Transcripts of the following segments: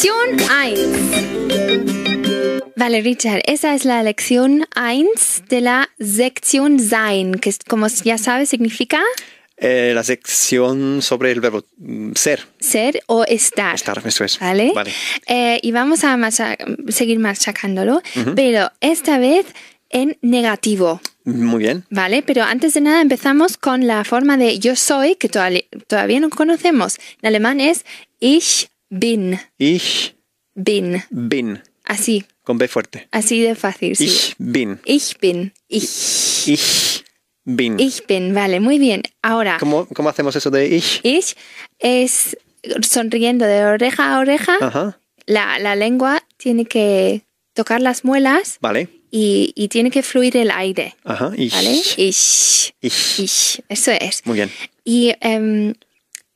Lección 1. Vale, Richard, esa es la lección 1 de la sección sein, que como ya sabes significa... Eh, la sección sobre el verbo mm, ser. Ser o estar. Estar, eso es. Vale. Eh, y vamos a seguir machacándolo, pero esta vez en negativo. Muy bien. Vale, pero antes de nada empezamos con la forma de yo soy, que todavía no conocemos. En alemán es ich Bin. Ich. Bin. Bin. Así. Con B fuerte. Así de fácil. Sí. Ich bin. Ich bin. Ich. bin. Ich bin. Vale, muy bien. Ahora. ¿Cómo, cómo hacemos eso de ich? Ich es sonriendo de oreja a oreja. La, lengua tiene que tocar las muelas. Vale. Y, tiene que fluir el aire. Ajá, ich. ¿Vale? Ich. Ich. Eso es. Muy bien. Y em,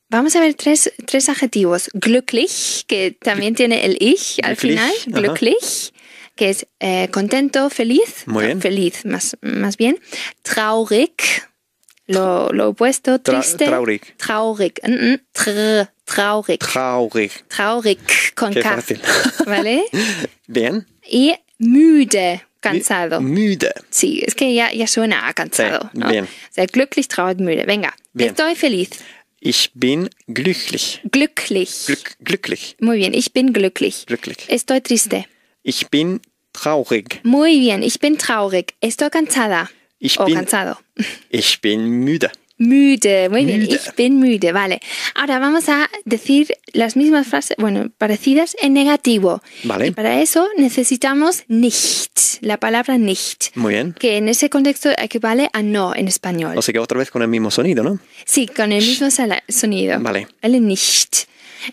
Vamos a ver tres, adjetivos. Glücklich, que también tiene el ich al final. Glücklich, que es eh, contento, feliz. Muy feliz, más, más bien. Traurig, lo, opuesto, triste. Traurig. Traurig. Mm, mm, traurig. Traurig. Traurig, con Qué ¿Vale? bien. Y müde, cansado. Müde. Sí, es que ya, suena cansado. Bien. O sea, glücklich, traurig, müde. Venga, estoy feliz. Ich bin glücklich. Glücklich. Glück, glücklich. Muy bien, ich bin glücklich. Glücklich. Estoy triste. Ich bin traurig. Muy bien, ich bin traurig. Estoy cansada. Ich o bin, cansado. Ich bin müde. Müde, muy bien, ich bin müde, vale. Ahora vamos a decir las mismas frases, bueno, parecidas en negativo. Vale. para eso necesitamos nicht, la palabra nicht. Muy bien. Que en ese contexto equivale a no en español. O sea que otra vez con el mismo sonido, ¿no? Sí, con el mismo sonido. Vale. El nicht.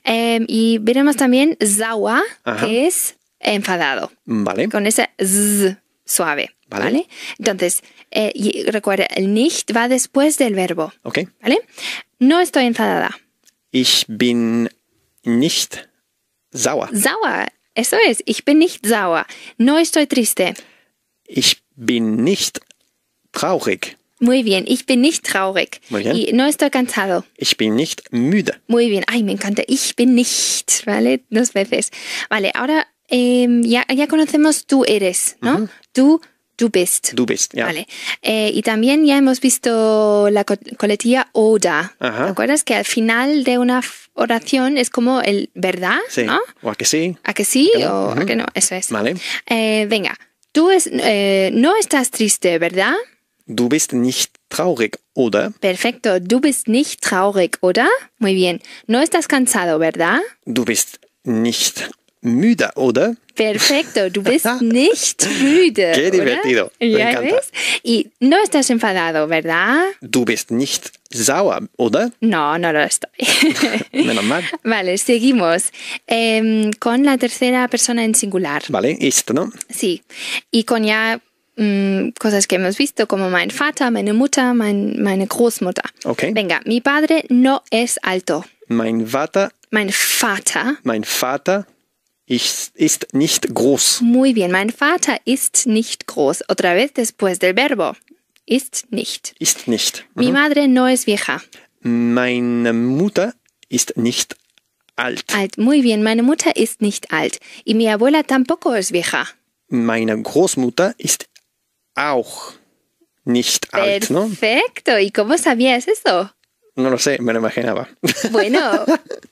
Em, y veremos también zawa que es enfadado. Vale. Con esa z suave. Vale. Entonces, eh, recuerda, el nicht va después del verbo. Ok. ¿Vale? No estoy enfadada. Ich bin nicht sauer. Sauer. Eso es. Ich bin nicht sauer. No estoy triste. Ich bin nicht traurig. Muy bien, ich bin nicht traurig. Muy bien. no estoy cansado. Ich bin nicht müde. Muy bien, ay, me encanta. Ich bin nicht, ¿vale? Dos veces. Vale, ahora Em, ya, ya, conocemos tú eres, ¿no? Tú, tú bist. tú bist, ya. Eh, y también ya hemos visto la coletilla oda. ¿Te acuerdas que al final de una oración es como el verdad, sí. O a que sí. A que sí o a que no, eso es. Vale. Eh, venga, tú eh, no estás triste, ¿verdad? Du bist nicht traurig, Perfecto. Tú bist nicht traurig, Muy bien. No estás cansado, ¿verdad? Du bist nicht müde, oder? Perfecto, du bist nicht müde. Qué divertido. Me ¿Ya encanta. ves? Y no estás enfadado, ¿verdad? Du bist nicht sauer, ¿oder? No, no lo estoy. Menos mal. Vale, seguimos eh, con la tercera persona en singular. Vale, esto, ¿no? Sí. Y con ya mm, cosas que hemos visto, como mein Vater, meine Mutter, mein, meine Großmutter. Okay. Venga, mi padre no es alto. Mein Vater. Mein Vater. Mein Vater ist, ist nicht groß. Muy bien, mein Vater ist nicht groß. Otra vez después del verbo. Ist nicht. Ist nicht. Mhm. Mi madre no es vieja. Meine Mutter ist nicht alt. Alt, muy bien. Meine Mutter ist nicht alt. Y mi abuela tampoco es vieja. Meine Großmutter ist auch nicht Perfecto. alt. Perfecto. ¿no? ¿Y cómo sabías eso? No lo sé, me lo imaginaba. Bueno.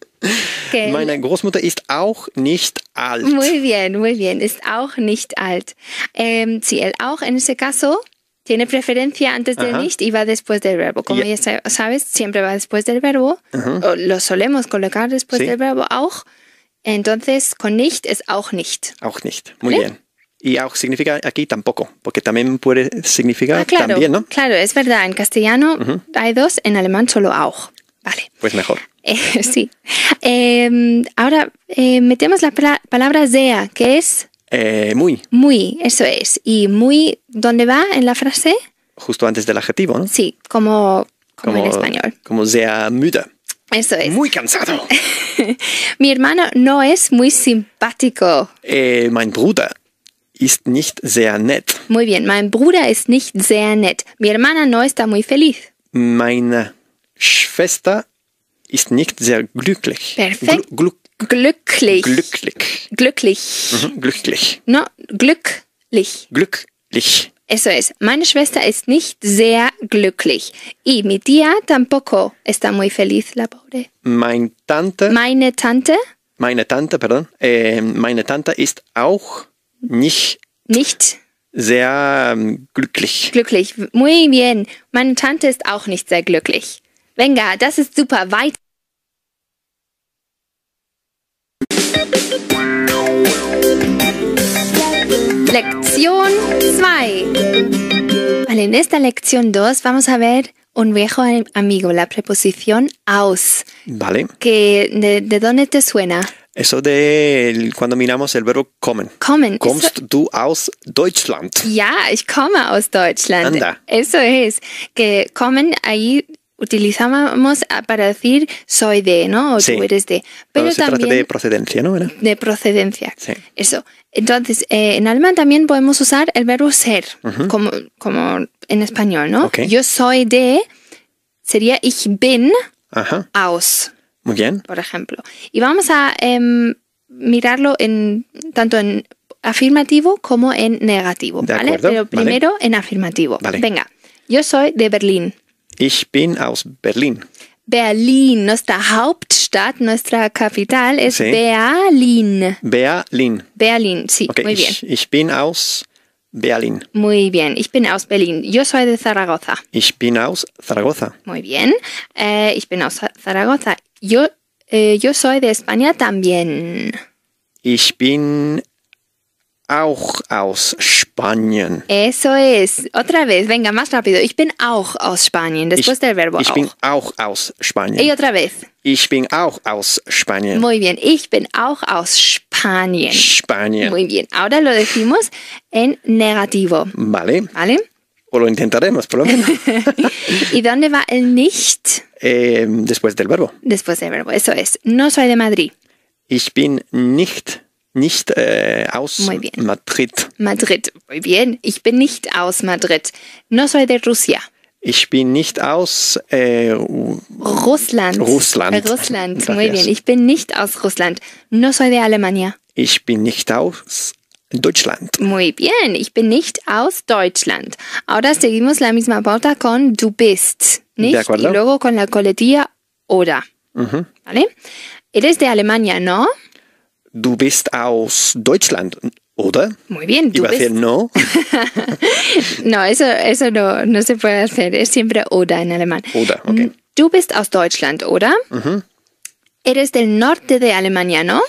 Okay. Meine Großmutter ist auch nicht alt. Muy bien, muy bien. Ist auch nicht alt. Eh, ähm, si el auch en ese caso tiene preferencia antes del nicht y va después del verbo. Como yeah. ya sabes, siempre va después del verbo. Lo solemos colocar después sí. del verbo auch. Entonces, con nicht es auch nicht. Auch nicht. Muy ¿Vale? bien. Y auch significa aquí tampoco, porque también puede significar ah, claro, también, ¿no? Claro, es verdad. En castellano uh -huh. hay dos, en alemán solo auch. Vale. Pues mejor. Eh, sí. Em, ahora eh, metemos la palabra sea, que es... Eh, muy. Muy, eso es. ¿Y muy dónde va en la frase? Justo antes del adjetivo, ¿no? Sí, como, en español. Como sea müde. Eso es. Muy cansado. Mi hermano no es muy simpático. mein Bruder ist nicht sehr nett. Muy bien. Mein Bruder ist nicht sehr nett. Mi hermana no está muy feliz. Meine Schwester ist nicht sehr glücklich. Perfekt. Gl glück glücklich. Glücklich. Glücklich. Mhm, glücklich. No, glücklich. Glücklich. Eso es. Meine Schwester ist nicht sehr glücklich. Y mi tía tampoco está muy feliz, la pobre. Mein Tante. Meine Tante. Meine Tante, pardon. Äh, meine Tante ist auch nicht. Nicht. Sehr ähm, glücklich. Glücklich. Muy bien. Meine Tante ist auch nicht sehr glücklich. Venga, das ist super. Weiter. Lección 2. Vale, en esta lección 2 vamos a ver un viejo amigo, la preposición aus. Vale. Que, de, dónde te suena? Eso de cuando miramos el verbo kommen. Comen. Kommst du aus Deutschland? Ja, ich komme aus Deutschland. Anda. Eso es. Que kommen ahí Utilizamos para decir soy de, ¿no? O tú eres de. Pero, se trata de procedencia, ¿no? De procedencia. Sí. Eso. Entonces, eh, en alemán también podemos usar el verbo ser, como, como en español, ¿no? Yo soy de sería ich bin Ajá. aus. Muy bien. Por ejemplo. Y vamos a em, mirarlo en tanto en afirmativo como en negativo, ¿vale? Pero primero en afirmativo. Venga, yo soy de Berlín. Ich bin aus Berlin. Berlin, nuestra Hauptstadt, nuestra capital es Berlin. Berlin. Berlin, sí, muy bien. Ich bin aus Berlin. Muy bien, ich bin aus Berlin. Yo soy de Zaragoza. Ich bin aus Zaragoza. Muy bien, eh, ich bin aus Zaragoza. Yo, eh, yo soy de España también. Ich bin auch aus Spanien. Eso es. Otra vez, venga, más rápido. Ich bin auch aus Spanien. Después ich, del verbo ich auch. bin auch aus Spanien. Y otra vez. Ich bin auch aus Spanien. Muy bien. Ich bin auch aus Spanien. Spanien. Muy bien. Ahora lo decimos en negativo. Vale. Vale. O lo intentaremos, por lo menos. ¿Y dónde va el nicht? Eh, después del verbo. Después del verbo, eso es. No soy de Madrid. Ich bin nicht nicht äh, aus Madrid. Madrid, muy bien. Ich bin nicht aus Madrid. No soy de Rusia. Ich bin nicht aus äh, Russland. Russland. Russland, muy bien. Ich bin nicht aus Russland. No soy de Alemania. Ich bin nicht aus Deutschland. Muy bien. Ich bin nicht aus Deutschland. Ahora seguimos la misma pauta con du bist. Nicht? De acuerdo. Y luego con la coletilla oder. Uh -huh. ¿Vale? Eres de Alemania, ¿no? du bist aus Deutschland, ¿Oder? Muy bien. ¿tú Iba a decir no. no, eso, eso no, no, se puede hacer. Es siempre Oda en alemán. Oda, ok. Mm, du bist aus Deutschland, ¿oder? Eres del norte de Alemania, ¿no?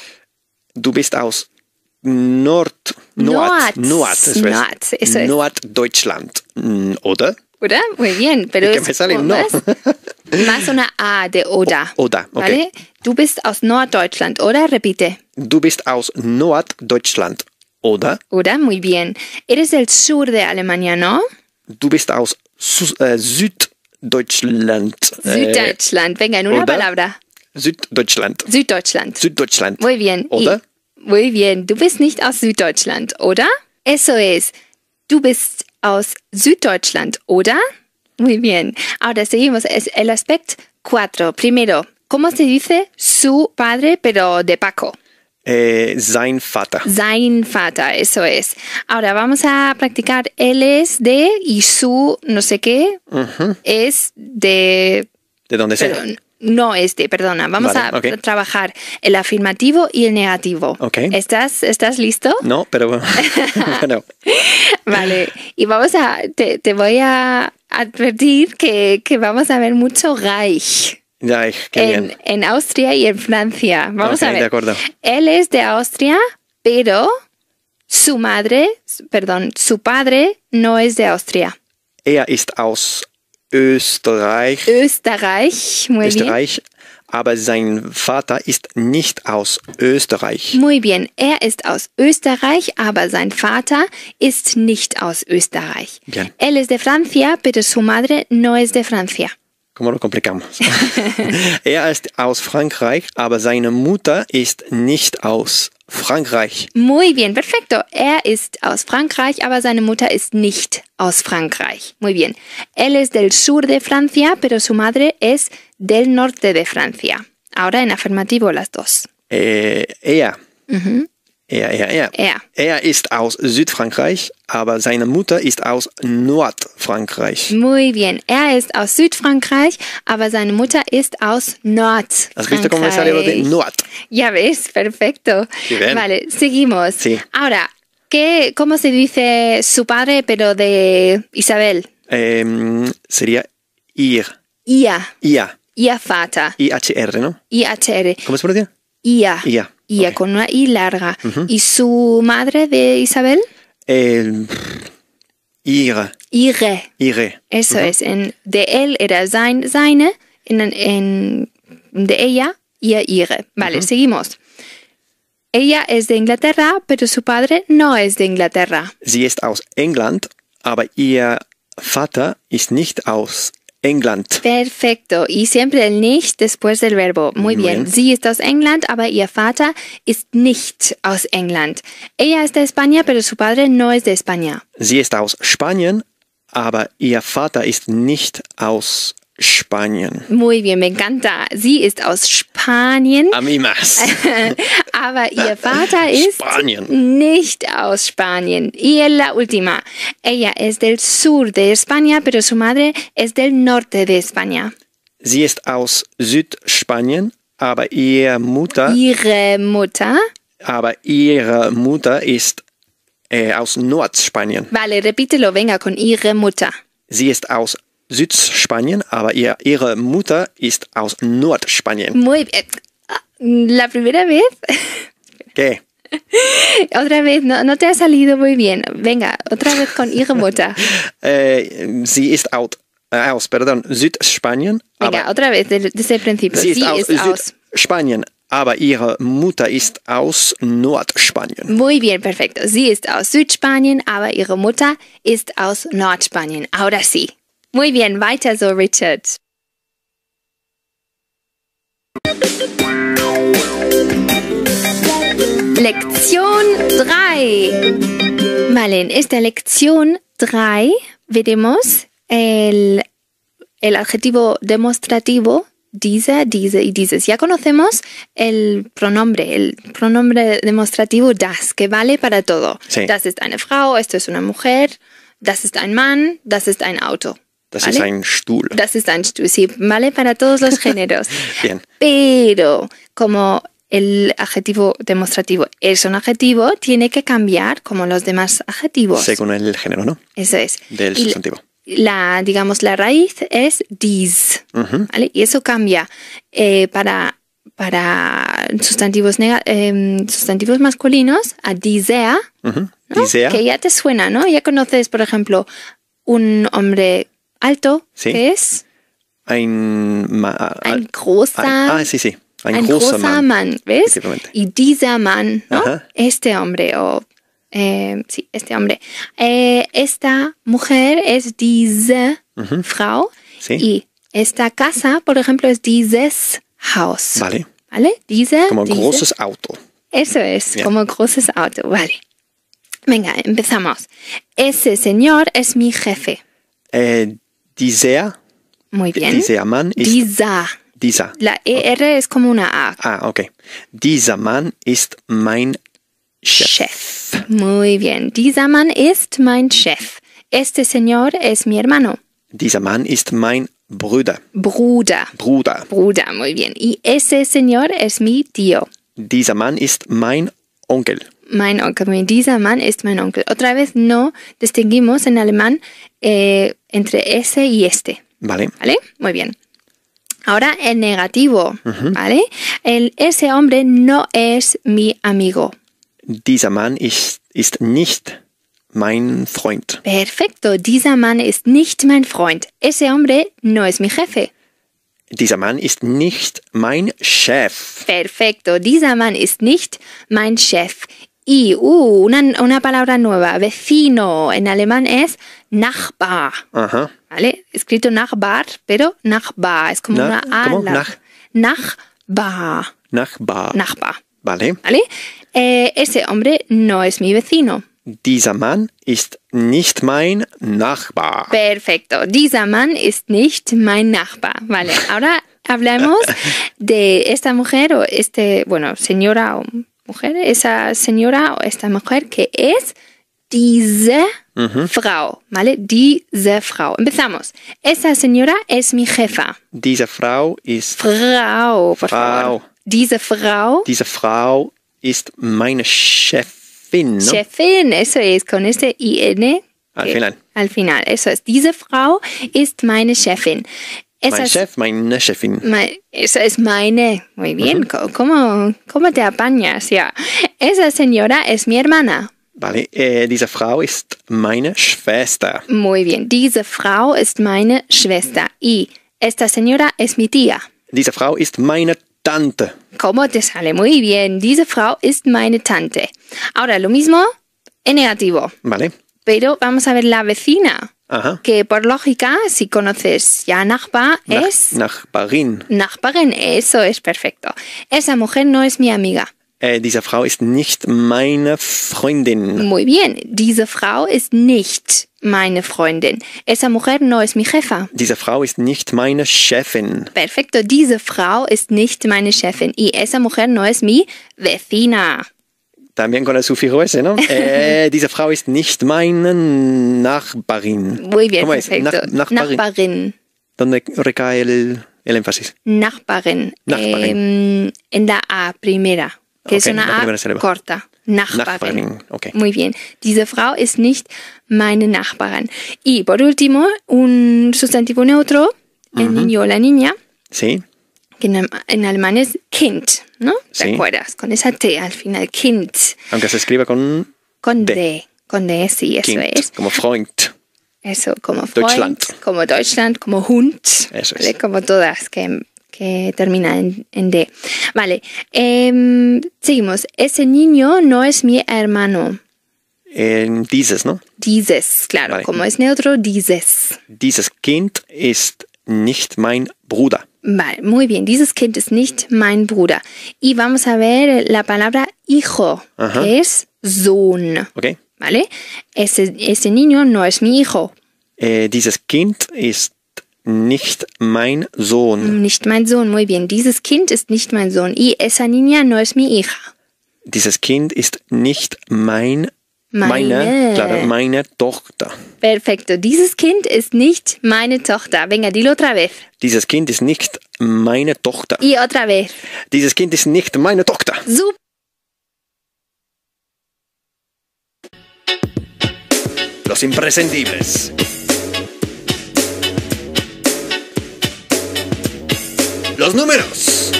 Du bist aus Nord... Nord. Nord. Nord, es. Nord, Deutschland, mm, ¿oder? ¿Oda? Muy bien, pero es me sale no. Más, más, una A de Oda. Oda, ¿vale? Du bist aus Norddeutschland, ¿Oda? Repite. Du bist aus Norddeutschland, ¿Oda? Oda, muy bien. Eres del sur de Alemania, ¿no? Du bist aus äh, Süddeutschland. Äh, Süddeutschland, venga, en una palabra. Süddeutschland. Süddeutschland. Süddeutschland. Muy bien. ¿Oda? muy bien. Du bist nicht aus Süddeutschland, ¿Oda? Eso es. Du bist aus Süddeutschland, oder? Muy bien. Ahora seguimos. Es el aspecto 4. Primero, ¿cómo se dice su padre, pero de Paco? Eh, sein Vater. Sein Vater, eso es. Ahora vamos a practicar. Él es de y su no sé qué es de. De dónde sea. No este, perdona. Vamos a trabajar el afirmativo y el negativo. ¿Estás, ¿Estás listo? No, pero bueno. Vale. Y vamos a. Te, voy a advertir que, vamos a ver mucho Reich. Reich, qué en, bien. En Austria y en Francia. Vamos a ver. De acuerdo. Él es de Austria, pero su madre, perdón, su padre no es de Austria. Ella ist aus Österreich. Österreich, muy Österreich. Aber sein Vater ist nicht aus Österreich. Muy bien. Er ist aus Österreich, aber sein Vater ist nicht aus Österreich. Bien. Él es de Francia, pero su madre no es de Francia. ¿Cómo lo complicamos? er ist aus Frankreich, aber seine Mutter ist nicht aus Frankreich. Muy bien, perfecto. Er ist aus Frankreich, aber seine Mutter ist nicht aus Frankreich. Muy bien. Él es del sur de Francia, pero su madre es del norte de Francia. Ahora en afirmativo las dos. Eh, ella. Uh Er, er, er. Er. Er ist aus Südfrankreich, aber seine Mutter ist aus Nordfrankreich. Muy bien. Er ist aus Südfrankreich, aber seine Mutter ist aus Nordfrankreich. ¿Has visto cómo me sale lo de Nord? Ya ves, perfecto. vale, seguimos. Sí. Ahora, ¿qué, ¿cómo se dice su padre, pero de Isabel? Em, sería ir. Ia. Ia. Ia Fata. r ¿no? r ¿Cómo se pronuncia? Ia. Ia y con una I larga. ¿Y su madre de Isabel? El... Ihre. Ihre. Ihre. Eso es. En, de él era sein, seine, en, en, de ella, ihr, ihre. Vale, seguimos. Ella es de Inglaterra, pero su padre no es de Inglaterra. Sie ist aus England, aber ihr Vater ist nicht aus England. Perfecto. Y siempre el nicht después del verbo. Muy bien. bien. Sie ist aus England, aber ihr Vater ist nicht aus England. Ella es de España, pero su padre no es de España. Sie ist aus Spanien, aber ihr Vater ist nicht aus Spanien. Muy bien, me encanta. Sie ist aus Spanien. A más. Aber ihr Vater ist Spanien. nicht aus Spanien. Y la última. Ella es del sur de España, pero su madre es del norte de España. Sie ist aus Südspanien, aber ihre Mutter. Ihre Mutter. Aber ihre Mutter ist äh, aus Nordspanien. Vale, repítelo, venga, con ihre Mutter. Sie ist aus Südspanien, aber ihr, ihre Mutter ist aus Nordspanien. Muy bien. Ah, la primera vez. ¿Qué? Otra vez, no, no te ha salido muy bien. Venga, otra vez con ihre Mutter. Eh, sie ist out, äh, aus, perdón, Südspanien. Venga, otra vez, desde el principio. Sie, sie ist, aus, aus Südspanien, aber ihre Mutter ist aus Nordspanien. Muy bien, perfecto. Sie ist aus Südspanien, aber ihre Mutter ist aus Nordspanien. Ahora sí. Muy bien, weiter so, Richard. ¡Lección 3. Vale, en esta lección 3 veremos el, adjetivo demostrativo diese, diese y dieses. Ya conocemos el pronombre, el pronombre demostrativo das, que vale para todo. Das ist eine Frau, esto es una mujer, das ist ein Mann, das ist ein Auto. Das ist ein Stuhl. Das ist ein Stuhl, sí, ¿vale? Para todos los géneros. Bien. Pero como el adjetivo demostrativo es un adjetivo, tiene que cambiar como los demás adjetivos. Según el género, ¿no? Eso es. Del sustantivo. La, digamos, la raíz es dies, ¿vale? Y eso cambia eh, para, para sustantivos, em, sustantivos masculinos a disea, que ya te suena, ¿no? Ya conoces, por ejemplo, un hombre Alto, ¿qué es? Ein, ein großer. ah, sí, sí. Ein, ein großer, Mann. ¿ves? Y dieser Mann, ¿no? Este hombre, o. Eh, sí, este hombre. Eh, esta mujer es diese Frau. Sí. Y esta casa, por ejemplo, es dieses Haus. Vale. ¿Vale? Diese. Como diese. großes Auto. Eso es, como großes Auto, vale. Venga, empezamos. Ese señor es mi jefe. Eh, Dizea. Muy bien. ist. Disa. Disa. La ER es como una A. Ah, ok. Dieser man ist mein Chef. Chef. Muy bien. Dieser man ist mein Chef. Este señor es mi hermano. Dieser man ist mein Bruder. Bruder. Bruder. Bruder, muy bien. Y ese señor es mi tío. Dieser man ist mein Onkel mein Onkel, dieser Mann ist mein Onkel. Otra vez no distinguimos en alemán eh, entre ese y este. Vale. Vale, muy bien. Ahora el negativo, ¿vale? El, ese hombre no es mi amigo. Dieser Mann ist, ist nicht mein Freund. Perfecto, dieser Mann ist nicht mein Freund. Ese hombre no es mi jefe. Dieser Mann ist nicht mein Chef. Perfecto, dieser Mann ist nicht mein Chef. Y una, una, palabra nueva, vecino, en alemán es Nachbar. ¿Vale? Escrito Nachbar, pero Nachbar. Es como una Nachbar. Nachbar. Nachbar. Vale. ¿Vale? Eh, ese hombre no es mi vecino. Dieser Mann ist nicht mein Nachbar. Perfecto. Dieser Mann ist nicht mein Nachbar. Vale. Ahora hablamos de esta mujer o este, bueno, señora esa señora o esta mujer que es diese Frau, ¿vale? Diese Frau. Empezamos. Esa señora es mi jefa. Diese Frau ist Frau, por favor. Diese Frau. Diese Frau ist meine Chefin. Chefin, eso es, con este IN. Al final. Al final, eso es. Diese Frau ist meine Chefin. Esa es, chef, meine Chefin. esa es meine. Muy bien. ¿Cómo, ¿Cómo te apañas? Ya. Esa señora es mi hermana. Vale, eh, diese Frau ist meine Schwester. Muy bien. Diese Frau ist meine Schwester. Y esta señora es mi tía. Diese Frau ist meine Tante. ¿Cómo te sale? Muy bien. Diese Frau ist meine Tante. Ahora, lo mismo en negativo. Vale. Pero vamos a ver la vecina. Ajá. Que por lógica, si conoces ya Nachbar, Nach es. Nachbarin. Nachbarin, eso es perfecto. Esa mujer no es mi amiga. Äh, diese Frau ist nicht meine Freundin. Muy bien. Diese Frau ist nicht meine Freundin. Esa mujer no es mi jefa. Diese Frau ist nicht meine Chefin. Perfecto. Diese Frau ist nicht meine Chefin. Y esa mujer no es mi vecina. También con el sufijo ese, ¿no? Eh, diese Frau ist nicht meine Muy bien, ¿Cómo Es? Nachbarin. ¿Dónde recae el, énfasis? Nachbarin. Em, en la A primera, que es una A corta. Nachbarin. Muy bien. Diese Frau ist nicht meine Nachbarin. Y por último, un sustantivo neutro, el niño o la niña. Sí que en, alemán es Kind, ¿no? ¿Te acuerdas? Con esa T al final, Kind. Aunque se escriba con... Con D, con D, sí, eso kind, es. Como Freund. Eso, como Freund, Deutschland. como Deutschland, como Hund, eso es. como todas que, que terminan en, D. Vale, em, seguimos. Ese niño no es mi hermano. En dieses, ¿no? Dieses, claro, como es neutro, dieses. Dieses Kind ist nicht mein Bruder. Vale, muy bien. Dieses Kind ist nicht mein Bruder. Y vamos a ver la palabra hijo, Ajá. que es Sohn. Okay. ¿Vale? Ese, ese niño no es mi hijo. Eh, dieses Kind ist nicht mein Sohn. Nicht mein Sohn, muy bien. Dieses Kind ist nicht mein Sohn. Y esa niña no es mi hija. Dieses Kind ist nicht mein meine. meine. meine Tochter. Perfekto. Dieses Kind ist nicht meine Tochter. Venga, dilo otra vez. Dieses Kind ist nicht meine Tochter. Y otra vez. Dieses Kind ist nicht meine Tochter. Super. Los imprescindibles. Los números.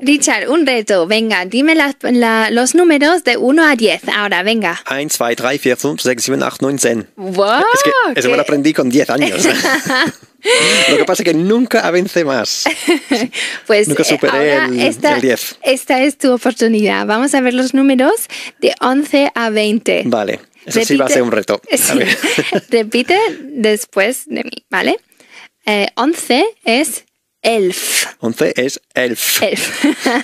Richard, un reto. Venga, dime la, los números de 1 a 10. Ahora, venga. 1, 2, 3, 4, 5, 6, 7, 8, 9, 10. ¡Wow! Es que eso lo aprendí con 10 años. Lo que pasa es que nunca avance más. pues nunca eh, superé el, 10. Esta es tu oportunidad. Vamos a ver los números de 11 a 20. Vale, eso sí va a ser un reto. Repite después de mí, ¿vale? Eh, 11 es 11. 11 es 11.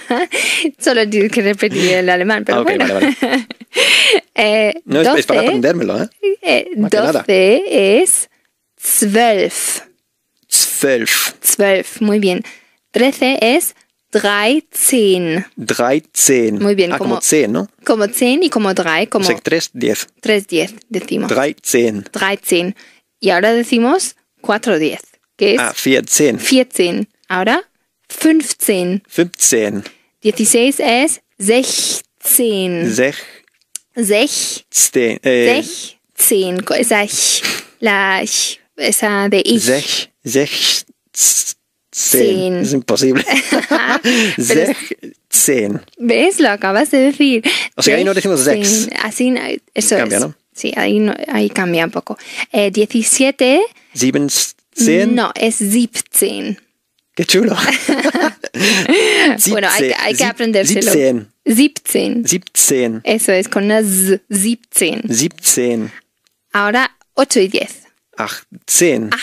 Solo tienes que repetir el alemán, pero ah, bueno. Vale, vale. Eh, no, es, para aprendérmelo, ¿eh? 12 eh, es 12. 12. 12. muy bien. 13 es 13. 13. Muy bien. Ah, como, 10, ¿no? Como 10 y como 3. Como, o sea, 3, 10. 3, 10, decimos. 13. 13. Y ahora decimos 4, 10 es ah, 14. 14. Ahora 15. 15. 16 es 16. 16. 16. Esa esa de ich. 16. Es imposible. 16. ¿Ves? Lo acabas de decir. O sea, ahí no decimos 16. Así, eso cambia, ¿no? Sí, ahí, cambia un poco. Eh, 17. 10? No, es 17. Qué chulo. bueno, hay, que aprendérselo. 17. 17. Eso es con una Z. 17. 17. Ahora 8 y 10. 18. 18.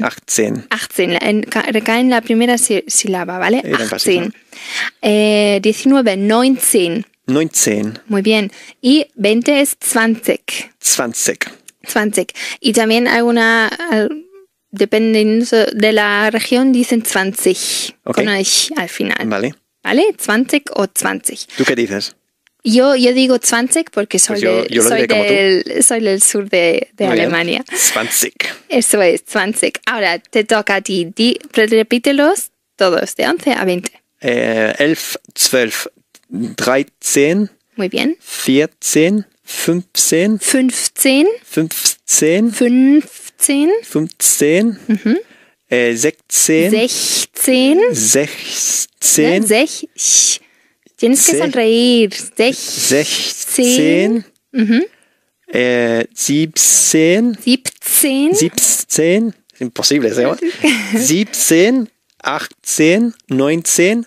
18. 18. En, recae en la primera sílaba, ¿vale? 18. Eh, 19, 19. 19. Muy bien. Y 20 es 20. 20. 20. Y también alguna dependiendo de la región, dicen 20 con al final. Vale. ¿Vale? 20 o 20. ¿Tú qué dices? Yo, yo digo 20 porque soy, pues soy, del, soy, del, sur de, de Alemania. 20. Eso es, 20. Ahora te toca a ti. repítelos todos, de 11 a 20. Eh, 11, 12, 13. Muy bien. 14, 15. 15. 15. 15. 15. 15. Mhm. Äh, 16. 16. 16. 16. Tienes que sonreír. 16. Mhm. Äh, 17. 17. 17. Impossible, ¿sí? 17, 18, 19,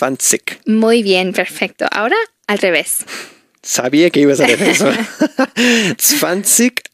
20. Muy bien, perfecto. Ahora al revés. Sabía que ibas al revés. eso. 20,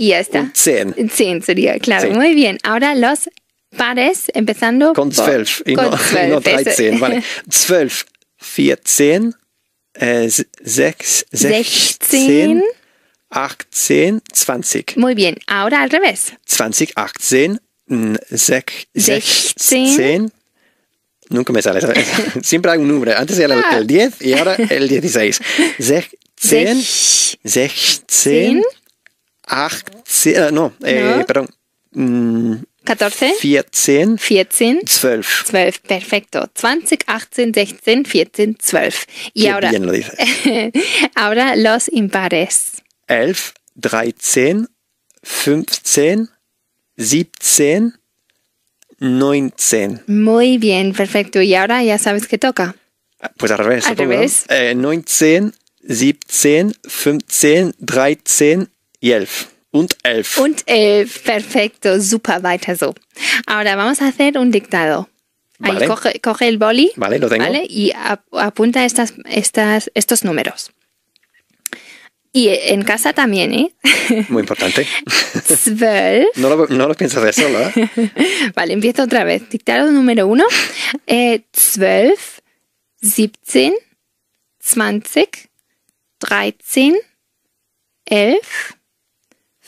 Y ya está. 10 10 sería, claro. Muy bien. Ahora los pares, empezando con zwölf. Y, no, 13. Vale. 14, 16, 18, 20. Muy bien. Ahora al revés. 20, 18, 16. Nunca me sale. Siempre hay un número. Antes era el 10 ah. y ahora el 16. 16. 16. 18, ah, eh, eh, no, perdón. 14? 14. 12. 12, perfecto. 20, 18, 16, 14, 12. Y ahora, ahora los impares. 11, 13, 15, 17, 19. Muy bien, perfecto. Y ahora ya sabes qué toca. Pues al revés. 19, 17, 15, 13, elf. Und elf. Und elf, perfecto, super, weiter so. Ahora vamos a hacer un dictado. vale. coge, el boli. Vale, lo tengo. Y apunta estas, estas, estos números. Y en casa también, ¿eh? Muy importante. 12. No lo, pienso piensas de solo, ¿eh? Vale, empiezo otra vez. Dictado número uno. Eh, 12, 17, 20, 13, 11,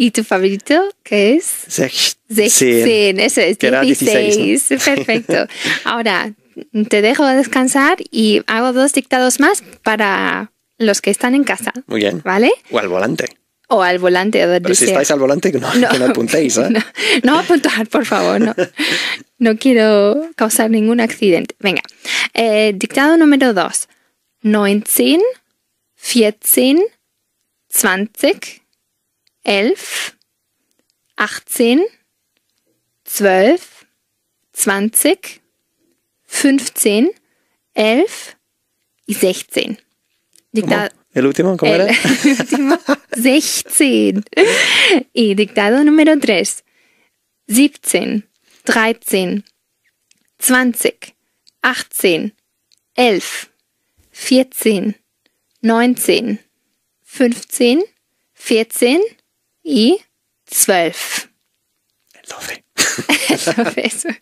¿Y tu favorito qué es? 16. eso es, que 16. Perfecto. Ahora, te dejo descansar y hago dos dictados más para los que están en casa. Muy bien. ¿Vale? O al volante. O al volante. O Pero si estáis al volante, no, no, que no apuntéis. ¿eh? No, apuntar, por favor. No. no quiero causar ningún accidente. Venga. Eh, dictado número dos. 19, 14, 20, elf, achtzehn, zwölf, zwanzig, fünfzehn, elf y sechzehn. Liegt da El último, ¿cómo el, era? El último, 16. y dictado número 3. 17, 13, 20, 18, 11, 14, 19, 15, 14, y 12. El 12.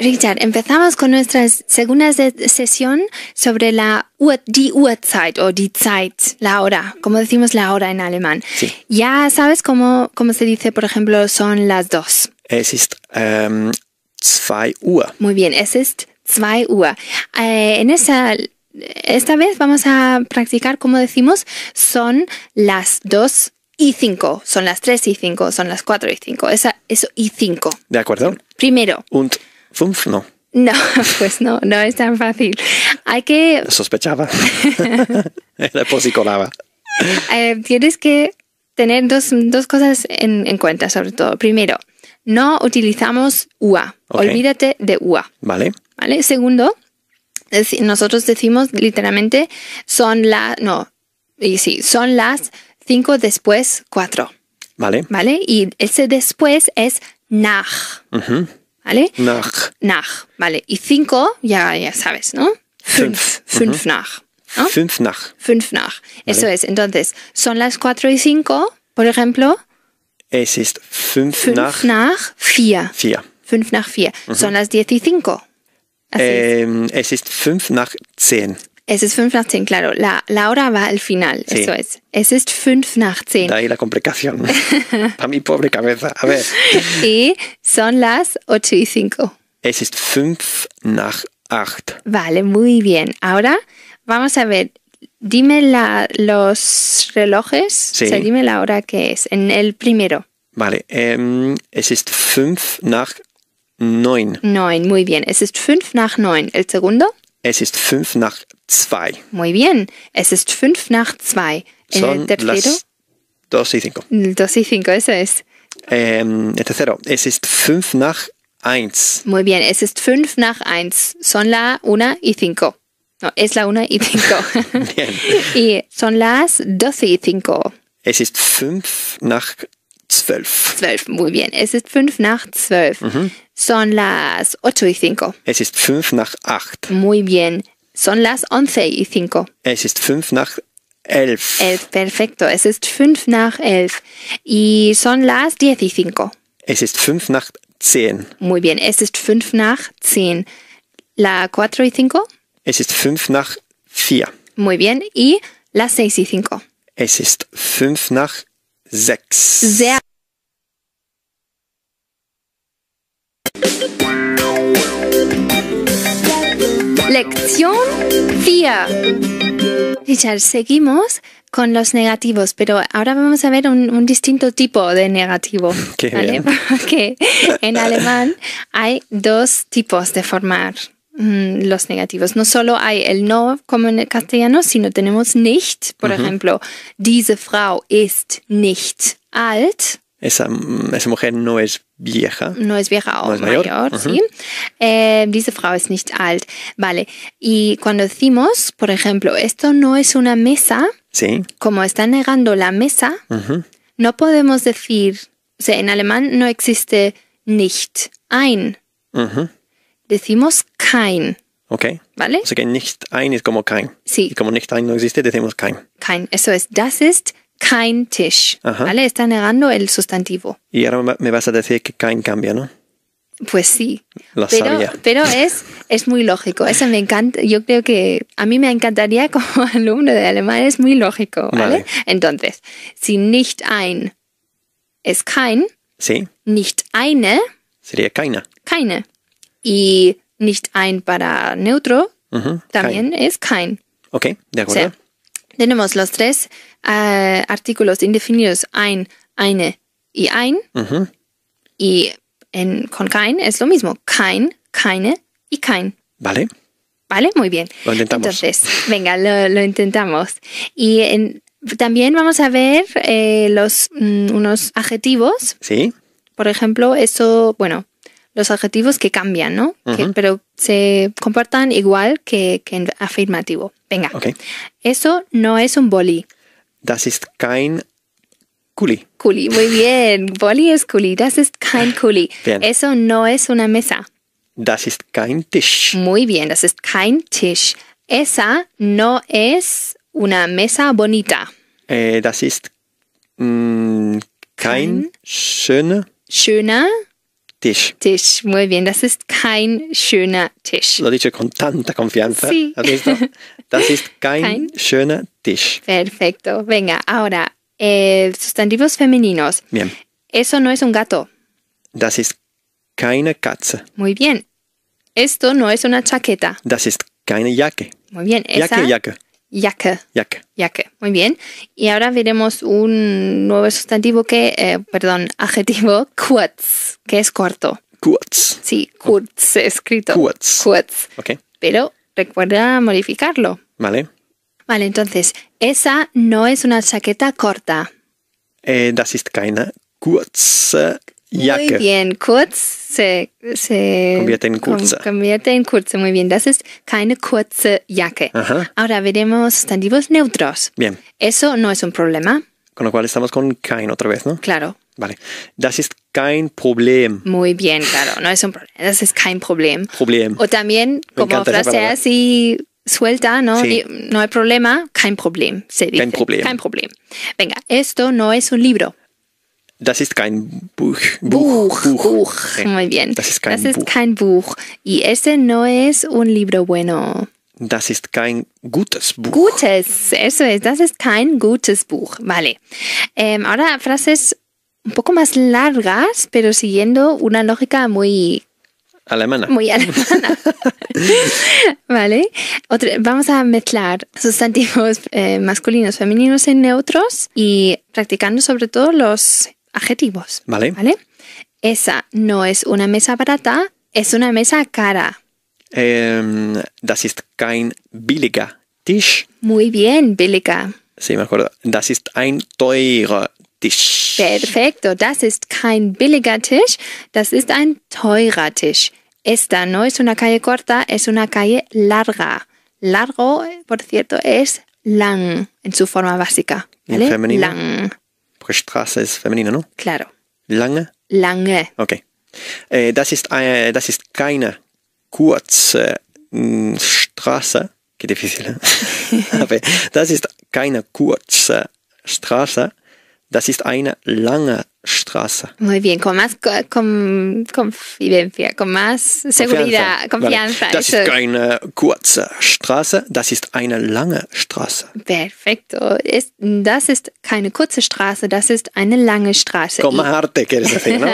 El Richard, empezamos con nuestra segunda sesión sobre la die Uhrzeit o die Zeit, la hora, como decimos la hora en alemán. Sí. Ya sabes cómo, se dice, por ejemplo, son las dos. Es ist em, 2 Uhr. Muy bien, es ist 2 Uhr. Eh, en esa esta vez vamos a practicar, como decimos, son las 2 y 5, son las 3 y 5, son las 4 y 5, esa, eso y 5. ¿De acuerdo? Primero. Und 5 no. No, pues no, no es tan fácil. Hay que... Sospechaba. Era posicolaba. Eh, tienes que tener dos, dos cosas en, en cuenta, sobre todo. Primero, no utilizamos UA. Olvídate de UA. Vale. Vale. Segundo, nosotros decimos literalmente son las, no, y sí, son las cinco después cuatro. Vale. Vale. Y ese después es nach. ¿Vale? Nach. Nach. Vale. Y cinco, ya, ya sabes, ¿no? Fünf. Fünf nach. Fünf nach. Fünf nach. Eso es. Entonces, son las cuatro y cinco, por ejemplo. Es 5 nach 4. Son las 10 y 5. Es 5 em, nach 10. Es 5 nach 10, claro. hora va al final. Eso es. Es 5 nach 10. ahí la complicación. Para mi pobre cabeza. A ver. Y son las 8 y 5. Es 5 nach 8. Vale, muy bien. Ahora vamos a ver dime la, los relojes, dime la hora que es, en el primero. Vale, em, es 5 nach 9. 9, muy bien. Es 5 nach 9. ¿El segundo? Es 5 nach 2. Muy bien. Es 5 nach 2. ¿El tercero? 2 y 5. 2 y 5, eso es. Em, el tercero. Es 5 nach 1. Muy bien. Es 5 nach 1. Son la 1 y 5. No, es la 1 y 5. y son las 12 y 5. Es ist 5 nach 12. 12, muy bien. Es ist 5 nach 12. Son las 8 y 5. Es ist 5 nach 8. Muy bien. Son las 11 y 5. Es ist 5 nach 11. 11, perfecto. Es ist 5 nach 11. Y son las 10 y 5. Es ist 5 nach 10. Muy bien. Es ist 5 nach 10. La 4 y 5. Es ist 5 nach 4. Muy bien. Y las 6 y 5. Es son 5 y 6. Lección 4. Richard, seguimos con los negativos, pero ahora vamos a ver un distinto tipo de negativo. ¿Qué? En alemán hay dos tipos de formar. Mm, los negativos. No solo hay el no como en el castellano, sino tenemos nicht. Por ejemplo, diese Frau ist nicht alt. Mm, esa, mujer no es vieja. No es vieja o es mayor, eh, diese Frau ist nicht alt. Vale. Y cuando decimos, por ejemplo, esto no es una mesa, sí. como está negando la mesa, no podemos decir, o sea, en alemán no existe nicht, ein decimos kein. Ok. ¿Vale? O sea que nicht ein es como kein. Sí. Y como nicht ein no existe, decimos kein. Kein. Eso es. Das ist kein Tisch. ¿Vale? Está negando el sustantivo. Y ahora me vas a decir que kein cambia, ¿no? Pues sí. Lo pero, sabía. Pero es, es muy lógico. Eso me encanta. Yo creo que a mí me encantaría como alumno de alemán. Es muy lógico, ¿vale? vale. Entonces, si nicht ein es kein. Sí. Nicht eine. Sería keine. Keine. Y nicht ein para neutro también es kein. Ok, de acuerdo. tenemos los tres eh, artículos indefinidos, ein, eine y ein. Y en, con kein es lo mismo, kein, keine y kein. Vale. Vale, muy bien. Lo intentamos. Entonces, venga, lo, intentamos. Y también vamos a ver eh, los, mm, unos adjetivos. Sí. Por ejemplo, eso, bueno, los adjetivos que cambian, ¿no? pero se comportan igual que, en afirmativo. Venga. Eso no es un boli. Das ist kein Kuli. Kuli, muy bien. Boli es Kuli. Das ist kein Kuli. Eso no es una mesa. Das ist kein Tisch. Muy bien. Das ist kein Tisch. Esa no es una mesa bonita. Eh, das ist mm, kein, kein schöne. Schöner. Tisch. Tisch, muy bien. Das ist kein schöner Tisch. Lo dice con tanta confianza. Sí. visto? Das ist kein, schöner Tisch. Perfecto. Venga, ahora, eh, sustantivos femeninos. Bien. Eso no es un gato. Das ist keine Katze. Muy bien. Esto no es una chaqueta. Das ist keine Jacke. Muy bien. Esa... Jacke, Jacke. Jacke. Jacke. Jacke. Muy bien. Y ahora veremos un nuevo sustantivo que, eh, perdón, adjetivo, kurz, que es corto. Kurz. Sí, kurz, escrito. Kurz. Kurz. Ok. Pero recuerda modificarlo. Vale. Vale, entonces, esa no es una chaqueta corta. Eh, das ist keine kurze muy bien, kurz se, se convierte en kurze. Convierte en kurze, muy bien. Das ist keine kurze Jacke. Ahora veremos sustantivos neutros. Bien. Eso no es un problema. Con lo cual estamos con kein otra vez, ¿no? Claro. Vale. Das ist kein Problem. Muy bien, claro. No es un problema. Das ist kein Problem. Problem. O también como frase así suelta, ¿no? Sí. No hay problema, kein Problem, se dice. Kein Problem. Kein problem. Venga, esto no es un libro. Das ist kein Buch. Buch. Muy bien. Das ist kein Buch. Y ese no es un libro bueno. Das ist kein gutes Buch. Gutes, eso es. Das ist kein gutes Buch. Vale. Em, ahora frases un poco más largas, pero siguiendo una lógica muy alemana. Muy alemana. vale. vamos a mezclar sustantivos eh, masculinos, femeninos y neutros y practicando sobre todo los adjetivos. Vale. Esa no es una mesa barata, es una mesa cara. Em, das ist kein billiger Tisch. Muy bien, billiger. Sí, me acuerdo. Das ist ein teurer Tisch. Perfecto. Das ist kein billiger Tisch, das ist ein teurer Tisch. Esta no es una calle corta, es una calle larga. Largo, por cierto, es lang en su forma básica. ¿vale? femenino. Lang. auf Straße ist feminin, no? Claro. Lange? Lange. Okay. Eh, das, ist eh, eine, mm, ¿eh? das ist keine kurze Straße. Qué difícil. ¿eh? das ist keine kurze Straße, das ist eine lange Straße. Muy bien, con más confidencia, con más seguridad, confianza. Das ist keine kurze Straße, das ist eine lange Straße. Perfecto. das ist keine kurze Straße, das ist eine lange Straße. Como arte quieres decir, ¿no?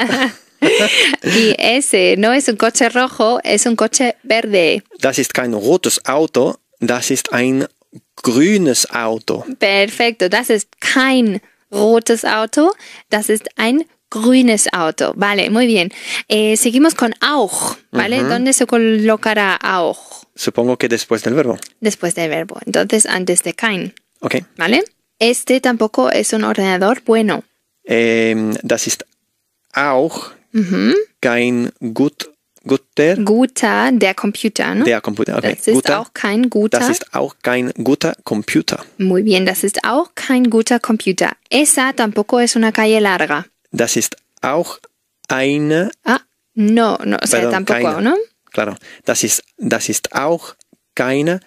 y ese no es un coche rojo, es un coche verde. Das ist kein rotes Auto, das ist ein grünes Auto. Perfecto, das ist kein rotes Auto. rotes Auto, das ist ein grünes Auto. Vale, muy bien. Eh, seguimos con auch, ¿vale? ¿Dónde se colocará auch? Supongo que después del verbo. Después del verbo. Entonces, antes de kein. Ok. ¿Vale? Este tampoco es un ordenador bueno. Em, das ist auch kein gut guter. Guter, der Computer, ne? Der Computer, okay. Das ist guter, auch kein guter. Das ist auch kein guter Computer. Muy bien, das ist auch kein guter Computer. Esa tampoco es una calle larga. Das ist auch eine. Ah, no, no, o sea, perdón, tampoco, keine, ¿no? Claro, das ist, das ist auch keine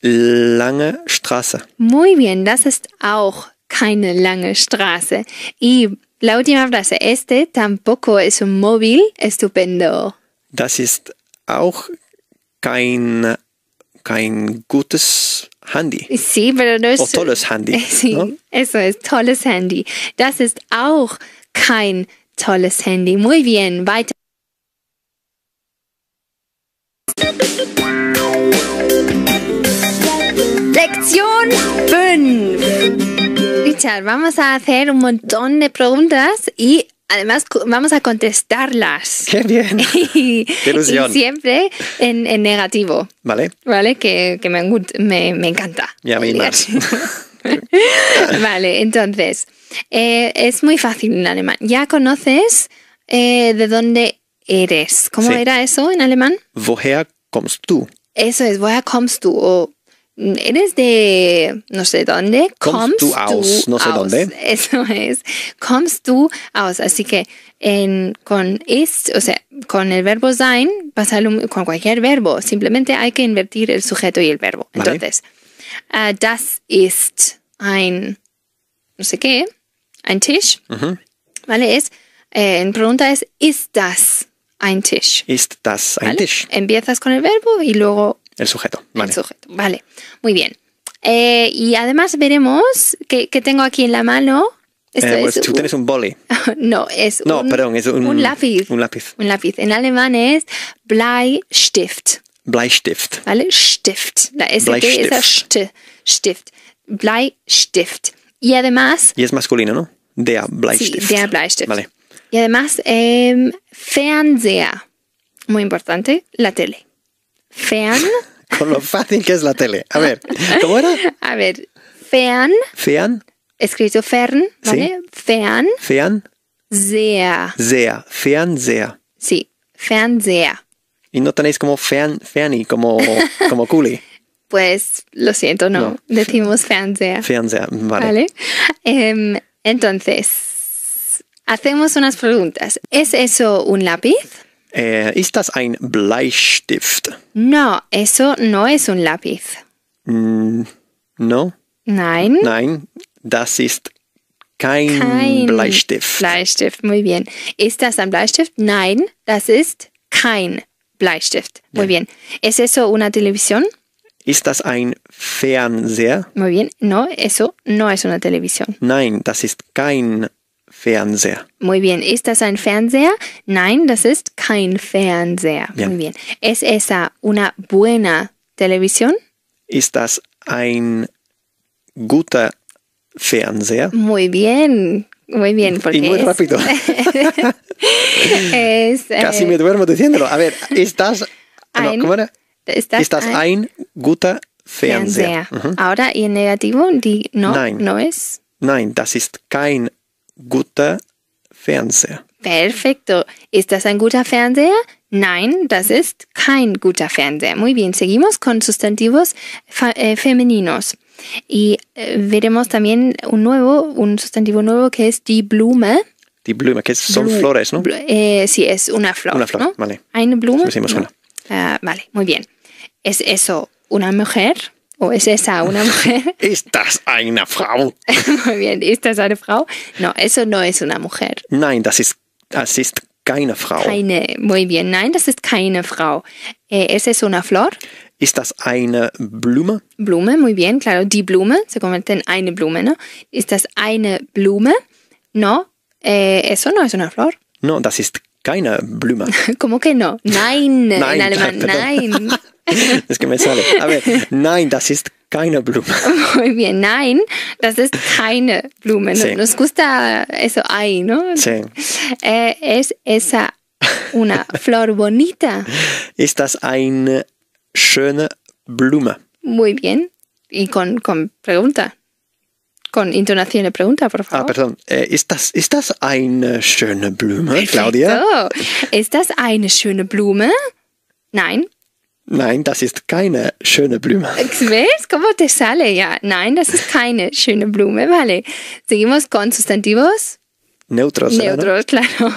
lange Straße. Muy bien, das ist auch keine lange Straße. Y la última frase, este tampoco es un móvil estupendo das ist auch kein, kein gutes Handy. Sí, pero no es, o tolles Handy. Sí, no? Eso es, tolles Handy. Das ist auch kein tolles Handy. Muy bien, weiter. Lección 5. Richard, vamos a hacer un montón de preguntas y Además, vamos a contestarlas. ¡Qué bien! ¡Qué ilusión! siempre en, negativo. ¿Vale? ¿Vale? Que, me, encanta. Y a mí vale, entonces, eh, es muy fácil en alemán. Ya conoces eh, de dónde eres. ¿Cómo era eso en alemán? Woher kommst du? Eso es, woher kommst du o eres de no sé dónde, comes, tú aus, no sé dónde. Eso es, comes tú aus. Así que con ist, o sea, con el verbo sein, pasa con cualquier verbo, simplemente hay que invertir el sujeto y el verbo. Entonces, ah, das ist ein, no sé qué, ein Tisch, ¿vale? Es, eh, en pregunta es, ¿ist das ein Tisch? ¿Ist das ein Tisch? Empiezas con el verbo y luego el sujeto, vale. El sujeto, vale. Muy bien. Eh, y además veremos que, tengo aquí en la mano. Eh, pues, tú tienes un boli. no, es, no, un, perdón, es un, un, lápiz. Un lápiz. Un lápiz. En alemán es Bleistift. Bleistift. ¿Vale? Stift. La S Bleistift. es st, Stift. Bleistift. Y además. Y es masculino, ¿no? Der Bleistift. Sí, der Bleistift. Vale. Y además, eh, Fernseher. Muy importante, la tele. Fean. Con lo fácil que es la tele. A ver, ¿cómo era? A ver, Fean. Fean. Escrito Fern, ¿vale? Fean. Fean. Fean. Zea. Fean Zea. Sí, Zea. ¿Y no tenéis como Fean y como, como pues lo siento, no. Decimos Decimos Fean Fernseher, vale. ¿Vale? Em, entonces, hacemos unas preguntas. ¿Es eso un lápiz? Eh, ist das ein Bleistift? No, eso no es un lápiz. Mm, no? Nein. Nein, das ist kein, kein Bleistift. Bleistift, muy bien. Ist das ein Bleistift? Nein, das ist kein Bleistift. Muy ja. bien. ¿Es eso una televisión? Ist das ein Fernseher? Muy bien. No, eso no es una televisión. Nein, das ist kein Fernseher. Muy bien. ¿Ist das ein Fernseher? Nein, das ist kein Fernseher. Bien. Muy bien. ¿Es esa una buena televisión? ¿Ist das ein guter Fernseher? Muy bien. Muy bien, porque. Y muy rápido. es, Casi eh, me duermo diciéndolo. A ver, ¿estás. Ein, no, ¿Cómo era? ¿Estás, estás ein, ein guter Fernseher? Fernseher. Uh -huh. Ahora, y en negativo, di, no, Nein. no es. Nein, das ist kein guter Fernseher. Perfecto. ¿Estás en guter Fernseher? Nein, das ist kein guter Fernseher. Muy bien, seguimos con sustantivos eh, femeninos. Y eh, veremos también un nuevo, un sustantivo nuevo que es die Blume. Die Blume, que son flores, ¿no? Eh, sí, es una flor. Una flor, vale. Eine Blume. Una. Ah, vale, muy bien. Es eso, una mujer ¿O oh, es esa una mujer? Estás una Frau. Muy bien, ¿ist das eine Frau? No, eso no es una mujer. Nein, das ist, das ist keine Frau. Keine, muy bien. Nein, das ist keine Frau. Eh, ¿Es es una flor? Ist das eine Blume? Blume, muy bien, claro. Die Blume, se convierte en eine Blume, ¿no? ¿Ist das eine Blume? No, eh, eso no es una flor. No, das ist keine Blume. ¿Cómo que no? Nein, nein en alemán, nein. es que me sale. A ver, nein, das ist keine Blume. Muy bien, nein, das ist keine Blume. Nos gusta eso ahí, ¿no? Sí. Eh, es esa una flor bonita. Ist das eine schöne Blume? Muy bien. Y con, con pregunta. Con intonación de pregunta, por ah, favor. Ah, perdón. Eh, ¿estás, ¿Estás eine schöne Blume, Claudia? ¿Estás eine schöne Blume? Nein. Nein, das ist keine schöne Blume. ¿Ves cómo te sale? Ya, nein, das ist keine schöne Blume. Vale. Seguimos con sustantivos. Neutros. Neutros, claro.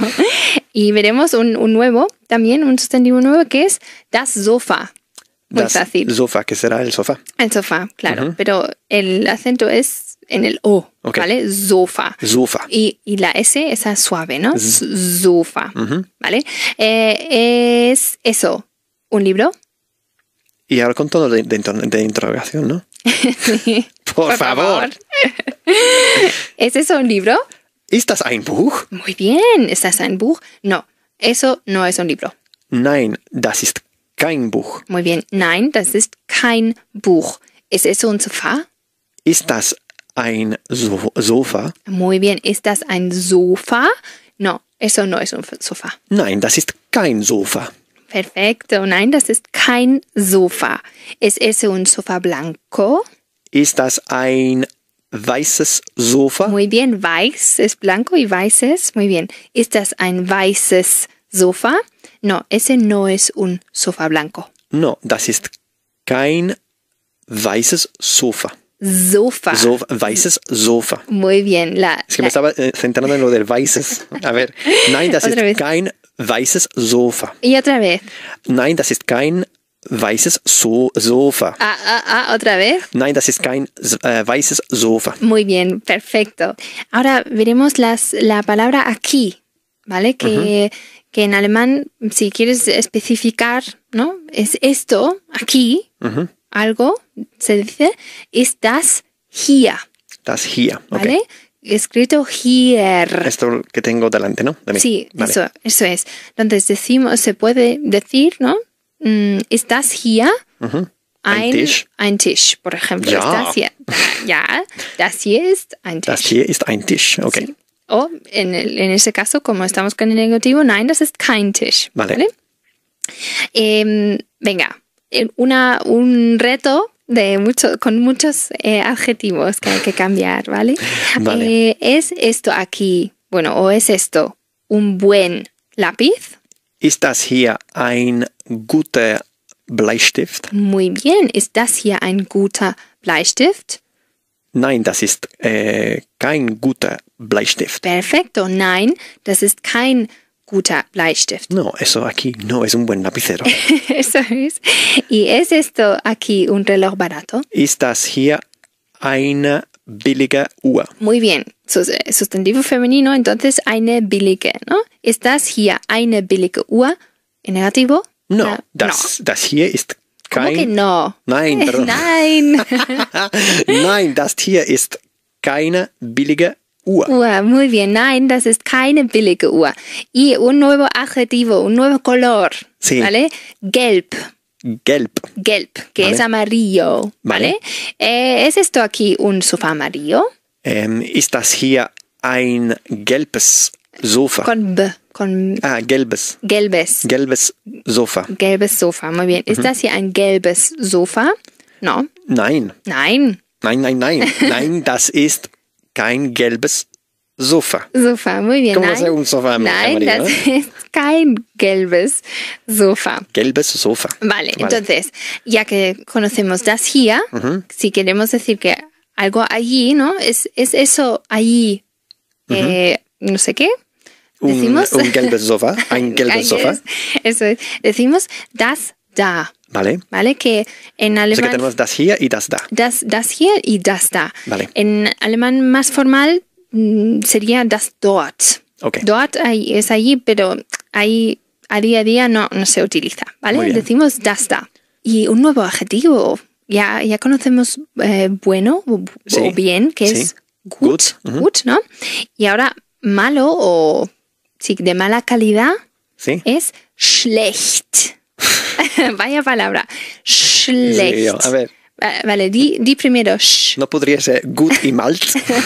Y veremos un, un, nuevo, también un sustantivo nuevo que es das Sofa. Muy das Sofa, que será el Sofa? El Sofa, claro. Pero el acento es en el O, ¿vale? Sofa. Sofa. Y, la S, esa suave, ¿no? Sofa, ¿vale? Eh, es eso, un libro. Y ahora con todo de, interrogación, ¿no? Por, favor. ¿Es eso un libro? ¿Estás ein Buch? Muy bien, ¿estás ein Buch? No, eso no es un libro. Nein, das ist kein Buch. Muy bien, nein, das ist kein Buch. ¿Es eso un sofá? ¿Estás ein so Sofa. Muy bien, ist das ein Sofa? No, eso no es un Sofa. Nein, das ist kein Sofa. Perfecto, nein, das ist kein Sofa. ¿Es ist un Sofa blanco? Ist das ein weißes Sofa? Muy bien, weiß es blanco y weißes. Muy bien. ¿Ist das ein weißes Sofa? No, ese no es un Sofa blanco. No, das ist kein weißes Sofa. Sofa. Sof Sofa. Muy bien. La, es que me estaba eh, centrando en lo del weißes. A ver, nein, das ist kein weißes Sofa. Y otra vez. Nein, das ist kein weißes so Sofa. Ah, ah, ah, otra vez. Nein, das ist kein weißes eh, Sofa. Muy bien, perfecto. Ahora veremos las, la palabra aquí, ¿vale? Que, que en alemán, si quieres especificar, ¿no? Es esto, aquí. Uh algo, se dice, es das hier. Das hier, ¿vale? Escrito hier. Esto que tengo delante, ¿no? Sí, eso, eso es. Entonces decimos, se puede decir, ¿no? Mm, es das hier. Ein, Tisch. Tisch, por ejemplo. Ja. das hier? Ja, das hier ist ein Tisch. Das hier ist ein Tisch, ok. O en, el, en ese caso, como estamos con el negativo, nein, das ist kein Tisch. Vale. ¿vale? Em, venga, eh, una, un reto de mucho, con muchos eh, adjetivos que hay que cambiar, ¿vale? Eh, ¿Es esto aquí, bueno, o es esto un buen lápiz? ¿Ist das hier ein guter Bleistift? Muy bien, ¿ist das hier ein guter Bleistift? Nein, das ist eh, kein guter Bleistift. Perfecto, nein, das ist kein lápiz guter Bleistift. No, eso aquí no es un buen lapicero. eso es. ¿Y es esto aquí un reloj barato? Ist das hier eine billige Uhr? Muy bien. Eh, sustantivo femenino, entonces eine billige, ¿no? ¿Ist das hier eine billige Uhr? ¿En negativo? No, ah, das, no. das hier ist kein... ¿Cómo que no? Nein, perdón. Nein. Nein, das hier ist keine billige Uhr. Uhr, muy bien. Nein, das ist keine billige Uhr. Y un nuevo adjetivo, un nuevo color. Sí. ¿Vale? Gelb. Gelb. Gelb, que vale. es amarillo. ¿Vale? vale. Eh, ¿Es esto aquí un sofá amarillo? Ähm, ist das hier ein gelbes Sofa? Con B. Con ah, gelbes. Gelbes. Gelbes Sofa. Gelbes Sofa, muy bien. ¿Es mhm. das hier ein gelbes Sofa? No. Nein. Nein. Nein, nein, nein. Nein, das ist kein gelbes Sofa. Sofa, muy bien. ¿Cómo nein, un kein gelbes Sofa. Gelbes Sofa. Vale, entonces, ya que conocemos das hier, si queremos decir que algo allí, ¿no? Es, es eso allí, eh, no sé qué. Decimos. Un, un gelbes Sofa, ein gelbes Sofa. Eso es. Decimos das da. Vale. Vale, que en alemán. que tenemos das hier y das da. Das, das hier y das da. Vale. En alemán más formal mm, sería das dort. Okay. Dort es allí, pero ahí a día a día no, se utiliza, ¿vale? Decimos das da. Y un nuevo adjetivo, ya, ya conocemos eh, bueno o, bien, que es gut, good. ¿no? Y ahora malo o de mala calidad es schlecht. Vaya palabra. Schlecht. a ver. Vale, di, di primero. No podría ser gut y malt,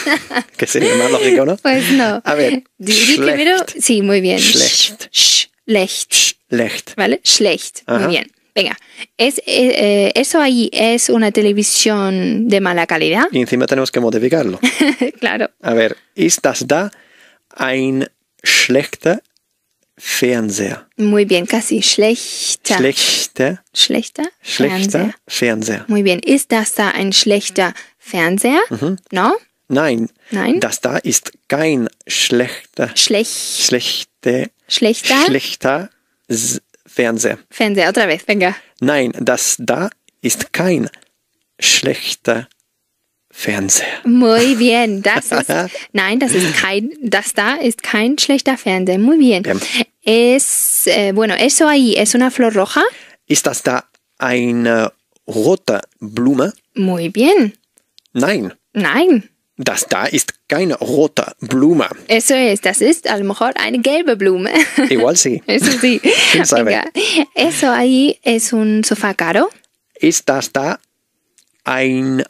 que sería más lógico, ¿no? Pues no. A ver. Di, primero. Sí, muy bien. Schlecht. Schlecht. Schlecht. ¿Vale? Schlecht. Muy bien. Venga, es, eh, eh, eso ahí es una televisión de mala calidad. Y encima tenemos que modificarlo. claro. A ver, ist das da ein schlechter Fernseher. Muy bien, casi schlechter. Schlechter. Schlechter. Schlechter. Fernseher. Muy bien. Ist das da ein schlechter Fernseher? Mhm. No? Nein. Nein. Das da ist kein schlechter. Schlecht. Schlechte. Schlechter. Schlechter Fernseher. Fernseher, otra vez, venga. Nein, das da ist kein schlechter Fernseher. Fernseher. Muy bien. Das ist, nein, das ist kein, das da ist kein schlechter Fernseher. Muy bien. bien. Es, eh, bueno, eso ahí es una flor roja. Ist das da eine rote Blume? Muy bien. Nein. Nein. Das da ist keine rote Blume. Eso es, das ist a lo mejor eine gelbe Blume. Igual sí. Eso sí. Venga. Eso ahí es un sofá caro. Ist das da ein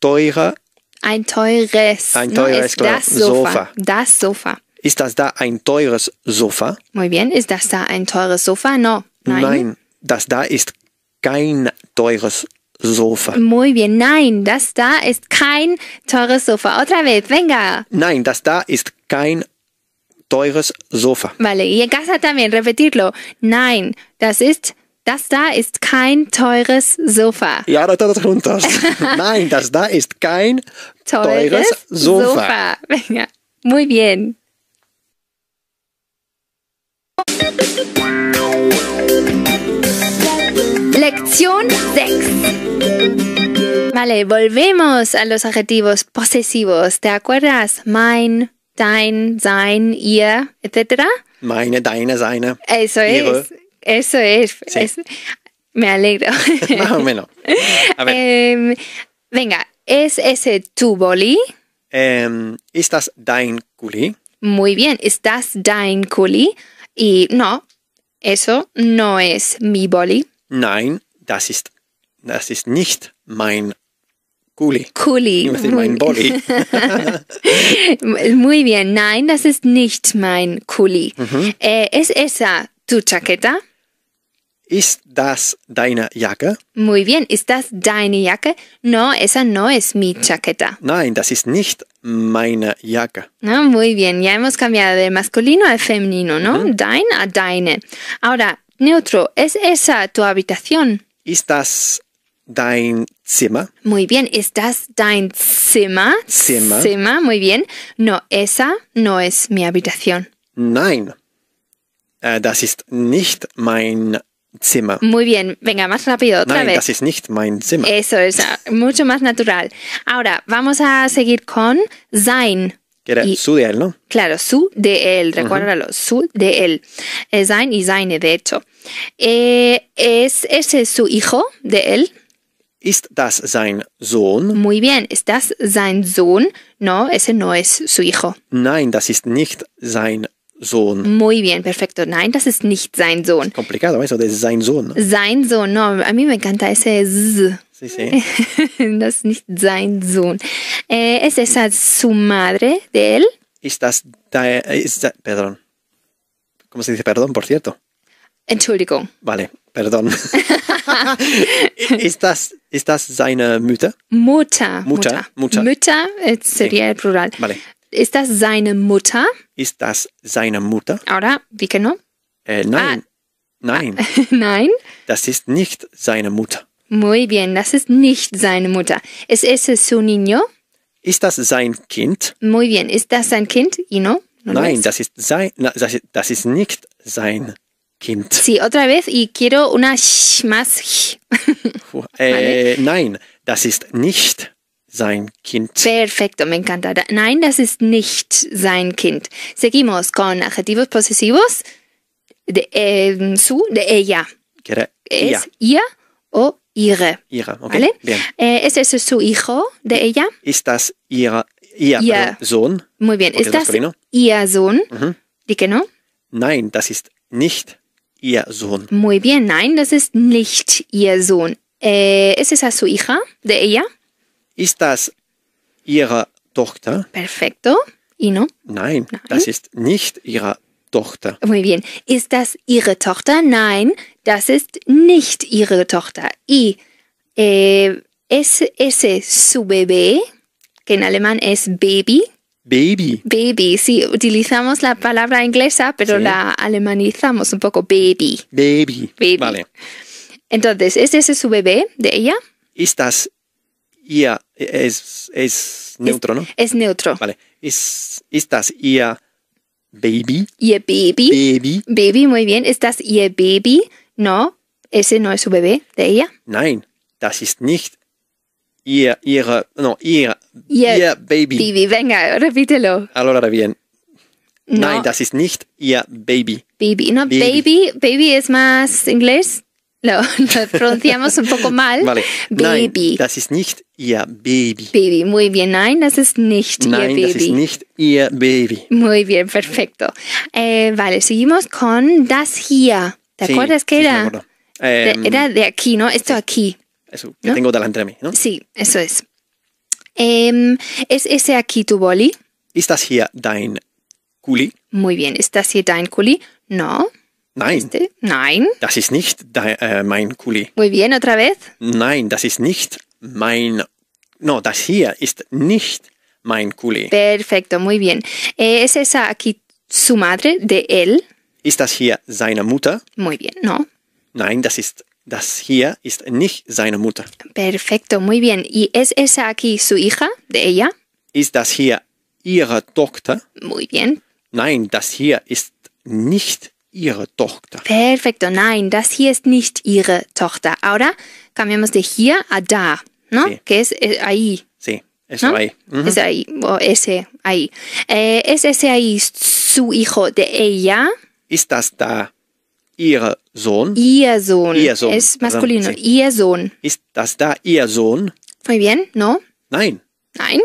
teurer. Ein teures. Ein ne, teures no, das Sofa. Sofa. Das Sofa. Ist das da ein teures Sofa? Muy bien. Ist das da ein teures Sofa? No. Nein. Nein, das da ist kein teures Sofa. Muy bien. Nein, das da ist kein teures Sofa. Otra vez, venga. Nein, das da ist kein teures Sofa. Vale, y en casa también, repetirlo. Nein, das ist das da ist kein teures Sofa. Ja, da das runter. Nein, das da ist kein teures, teures Sofa. Sofa. Muy bien. Lección 6. Vale, volvemos a los adjetivos posesivos. ¿Te acuerdas? Mein, dein, sein, ihr, etc. Meine, deine, seine. Eso es. Ihre. Eso es. es me alegro. Más o menos. A ver. Em, venga, ¿es ese tu boli? Eh, ¿Estás dein Kuli? Muy bien, ¿estás dein Kuli? Y no, eso no es mi boli. Nein, das ist, das ist nicht mein Kuli. Kuli. mein Boli. Muy bien, nein, das ist nicht mein Kuli. Eh, ¿Es esa tu chaqueta? ¿Ist das deine Jacke? Muy bien, ¿ist das deine Jacke? No, esa no es mi chaqueta. Nein, das ist nicht meine Jacke. Ah, muy bien, ya hemos cambiado de masculino al femenino, ¿no? Uh -huh. Dein a deine. Ahora, neutro, ¿es esa tu habitación? ¿Ist das dein Zimmer? Muy bien, ¿ist das dein Zimmer? Zimmer. Zimmer, muy bien. No, esa no es mi habitación. Nein. Äh, das ist nicht mein Zimmer. Muy bien, venga, más rápido otra Nein, vez. Das ist nicht mein Zimmer. Eso es ah, mucho más natural. Ahora vamos a seguir con sein. era su de él, ¿no? Claro, su de él, recuérdalo, su de él. Eh, sein y seine, de hecho. Eh, ¿Es ese su hijo de él? Ist das sein Sohn? Muy bien, ¿ist das sein Sohn? No, ese no es su hijo. Nein, das ist nicht sein Sohn. Muy bien, perfecto. Nein, das ist nicht sein Sohn. Complicado eso, das ist sein Sohn. Sein Sohn, no, a mí me encanta ese z. Sí, sí. das ist nicht sein Sohn. Eh, ¿Es ist su madre de él? Ist das, eh, de, ist das, perdón. ¿Cómo se dice perdón, por cierto? Entschuldigung. Vale, perdón. ist, das, ist das seine Mütter? Mutter? Mutter. Mutter. Mutter. Mutter eh, sería sí. el plural. Vale. Ist das seine Mutter? Ist das seine Mutter? Ahora, wie que Äh, nein. Ah. Nein. Ah. nein? Das ist nicht seine Mutter. Muy bien, das ist nicht seine Mutter. ¿Es ese su niño? Ist das sein Kind? Muy bien, ist das sein Kind? ¿Y no? nein, das ist, sein, das, ist, das ist nicht sein Kind. Sí, otra vez y quiero una sh más. äh, nein, das ist nicht sein Kind. Perfecto, me encanta. Nein, das ist nicht sein Kind. Seguimos con adjetivos posesivos de eh, su, de ella. Era ella. Es ihr o ihre. Ihre, okay. ¿Vale? Bien. Eh, ¿Es eso su hijo de ella? Ist das ihre, ihr, ihr. Sohn? Muy bien. ¿Ist das masculino? ihr Sohn? Mhm. ¿Di que no? Nein, das ist nicht ihr Sohn. Muy bien. Nein, das ist nicht ihr Sohn. Eh, ¿Es esa su hija de ella? Ist das Ihre Tochter? Perfecto. ¿Y no? No, das ist nicht Ihre Tochter. Muy bien. ¿Ist das Ihre Tochter? Nein, das ist nicht Ihre Tochter. ¿Y eh, es ese su bebé? Que en alemán es Baby. Baby. Baby, sí, utilizamos la palabra inglesa, pero la alemanizamos un poco. Baby. Baby. Baby. Vale. Entonces, ¿es ese su bebé de ella? ¿Estás... IA es, es neutro, ¿no? Es neutro. Vale. Es, estas IA baby. IA baby. Baby. Baby, muy bien. Estas IA baby. No, ese no es su bebé de ella. Nein, das ist nicht ihr, ihre, no, ihr, ihr, baby. Baby, venga, repítelo. Ahora bien. No. Nein, das ist nicht ihr Baby. Baby, no, Baby, baby es más inglés. lo, pronunciamos un poco mal. Baby. Nein, das ist nicht ihr Baby. Baby, muy bien. Nein, das ist nicht Nein, ihr Baby. Das ist nicht ihr Baby. Muy bien, perfecto. Eh, vale, seguimos con das hier. ¿Te acuerdas que era? Eh, de, era de aquí, ¿no? Esto aquí. Eso, que tengo delante de mí, ¿no? Sí, eso es. Em, ¿Es ese aquí tu boli? ¿Estás hier dein Kuli? Muy bien, ¿estás hier dein Kuli? No. Nein. Este? Nein. Das ist nicht de, äh, mein Kuli. Muy bien, otra vez. Nein, das ist nicht mein. No, das hier ist nicht mein Kuli. Perfecto, muy bien. Eh, ¿Es esa aquí su madre de él? Ist das hier seine Mutter? Muy bien, no. Nein, das ist das hier ist nicht seine Mutter. Perfecto, muy bien. ¿Y es esa aquí su hija de ella? Ist das hier ihre Tochter? Muy bien. Nein, das hier ist nicht ihre Tochter. Perfekto, nein, das hier ist nicht ihre Tochter. Ahora cambiamos de hier a da, ¿no? Sí. Que es, es ahí. Sí, es ¿no? ahí. Uh -huh. Es ahí, o ese ahí. Eh, es ese ahí su hijo de ella. Ist das da ihre Sohn? Ihr Sohn. Ihr Sohn. Es masculino, sí. ihr Sohn. Ist das da ihr Sohn? Muy bien, ¿no? Nein. Nein.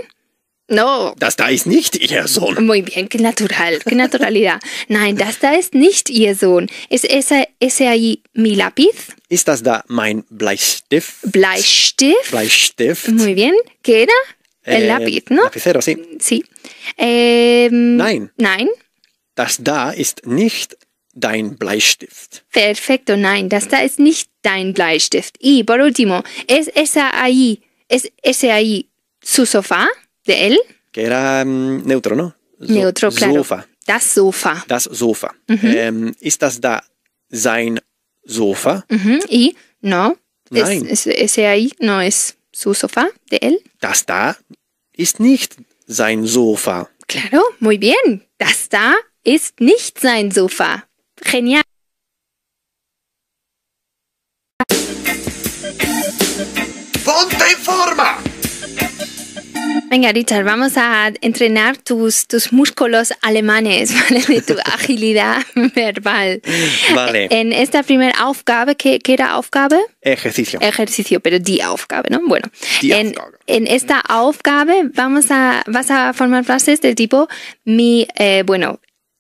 No. Das da ist nicht Ihr Sohn. Muy bien, qué natural, qué naturalidad. Nein, das da ist nicht Ihr Sohn. ¿Es ese, ese ahí mi lápiz? ¿Es das da mein Bleistift? Bleistift. Bleistift. Muy bien. ¿Qué era? El eh, lápiz, ¿no? Lapicero, sí. Sí. Eh, nein. Nein. Das da ist nicht dein Bleistift. Perfecto, nein, das da ist nicht dein Bleistift. Y por último, ¿es esa ahí, es ese ahí su sofá? ¿De él? Que era mm, neutro, ¿no? Neutro, claro. Sofa. Das Sofa. Das Sofa. ¿Es em, das da sein Sofa? Y no. ese ahí no es su Sofa, de él. Das da ist nicht sein Sofa. Claro, muy bien. Das da ist nicht sein Sofa. Genial. ¡Ponte en forma! Venga, Richard, vamos a entrenar tus, tus músculos alemanes, ¿vale? De tu agilidad verbal. Vale. En esta primera Aufgabe, ¿qué, era Aufgabe? Ejercicio. Ejercicio, pero die Aufgabe, ¿no? Bueno, en, en esta Aufgabe vamos a, vas a formar frases del tipo, mi, eh, bueno,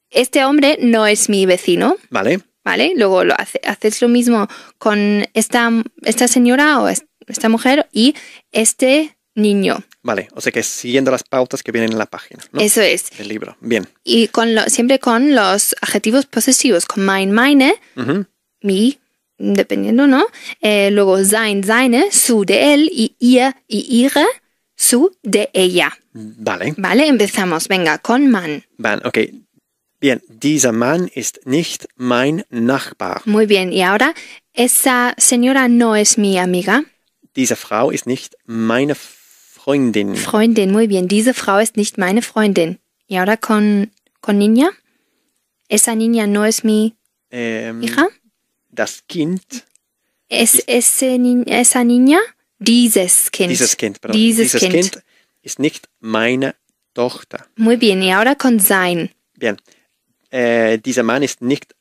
este hombre no es mi vecino. Vale. ¿Vale? Luego lo haces lo mismo con esta, esta señora o esta mujer y este niño. Vale, o sea que siguiendo las pautas que vienen en la página. ¿no? Eso es. El libro, bien. Y siempre con los adjetivos posesivos, con mein, meine, mi, dependiendo, ¿no? Eh, luego sein, seine, su de él y ihr y ihre, su de ella. Vale. Vale, empezamos, venga, con man. van ok. Bien, dieser Mann ist nicht mein Nachbar. Muy bien, y ahora, esa señora no es mi amiga. Diese Frau ist nicht meine Freundin. Freundin, muy bien. Diese Frau ist nicht meine Freundin. Y ahora con, con niña? Esa niña no es mi ähm, hija? Das Kind. Es, ese, esa niña? Dieses Kind. Dieses Kind, pardon. Dieses, dieses kind. kind. ist nicht meine Tochter. Muy bien. Y ahora con sein. Bien. Äh, dieser Mann ist nicht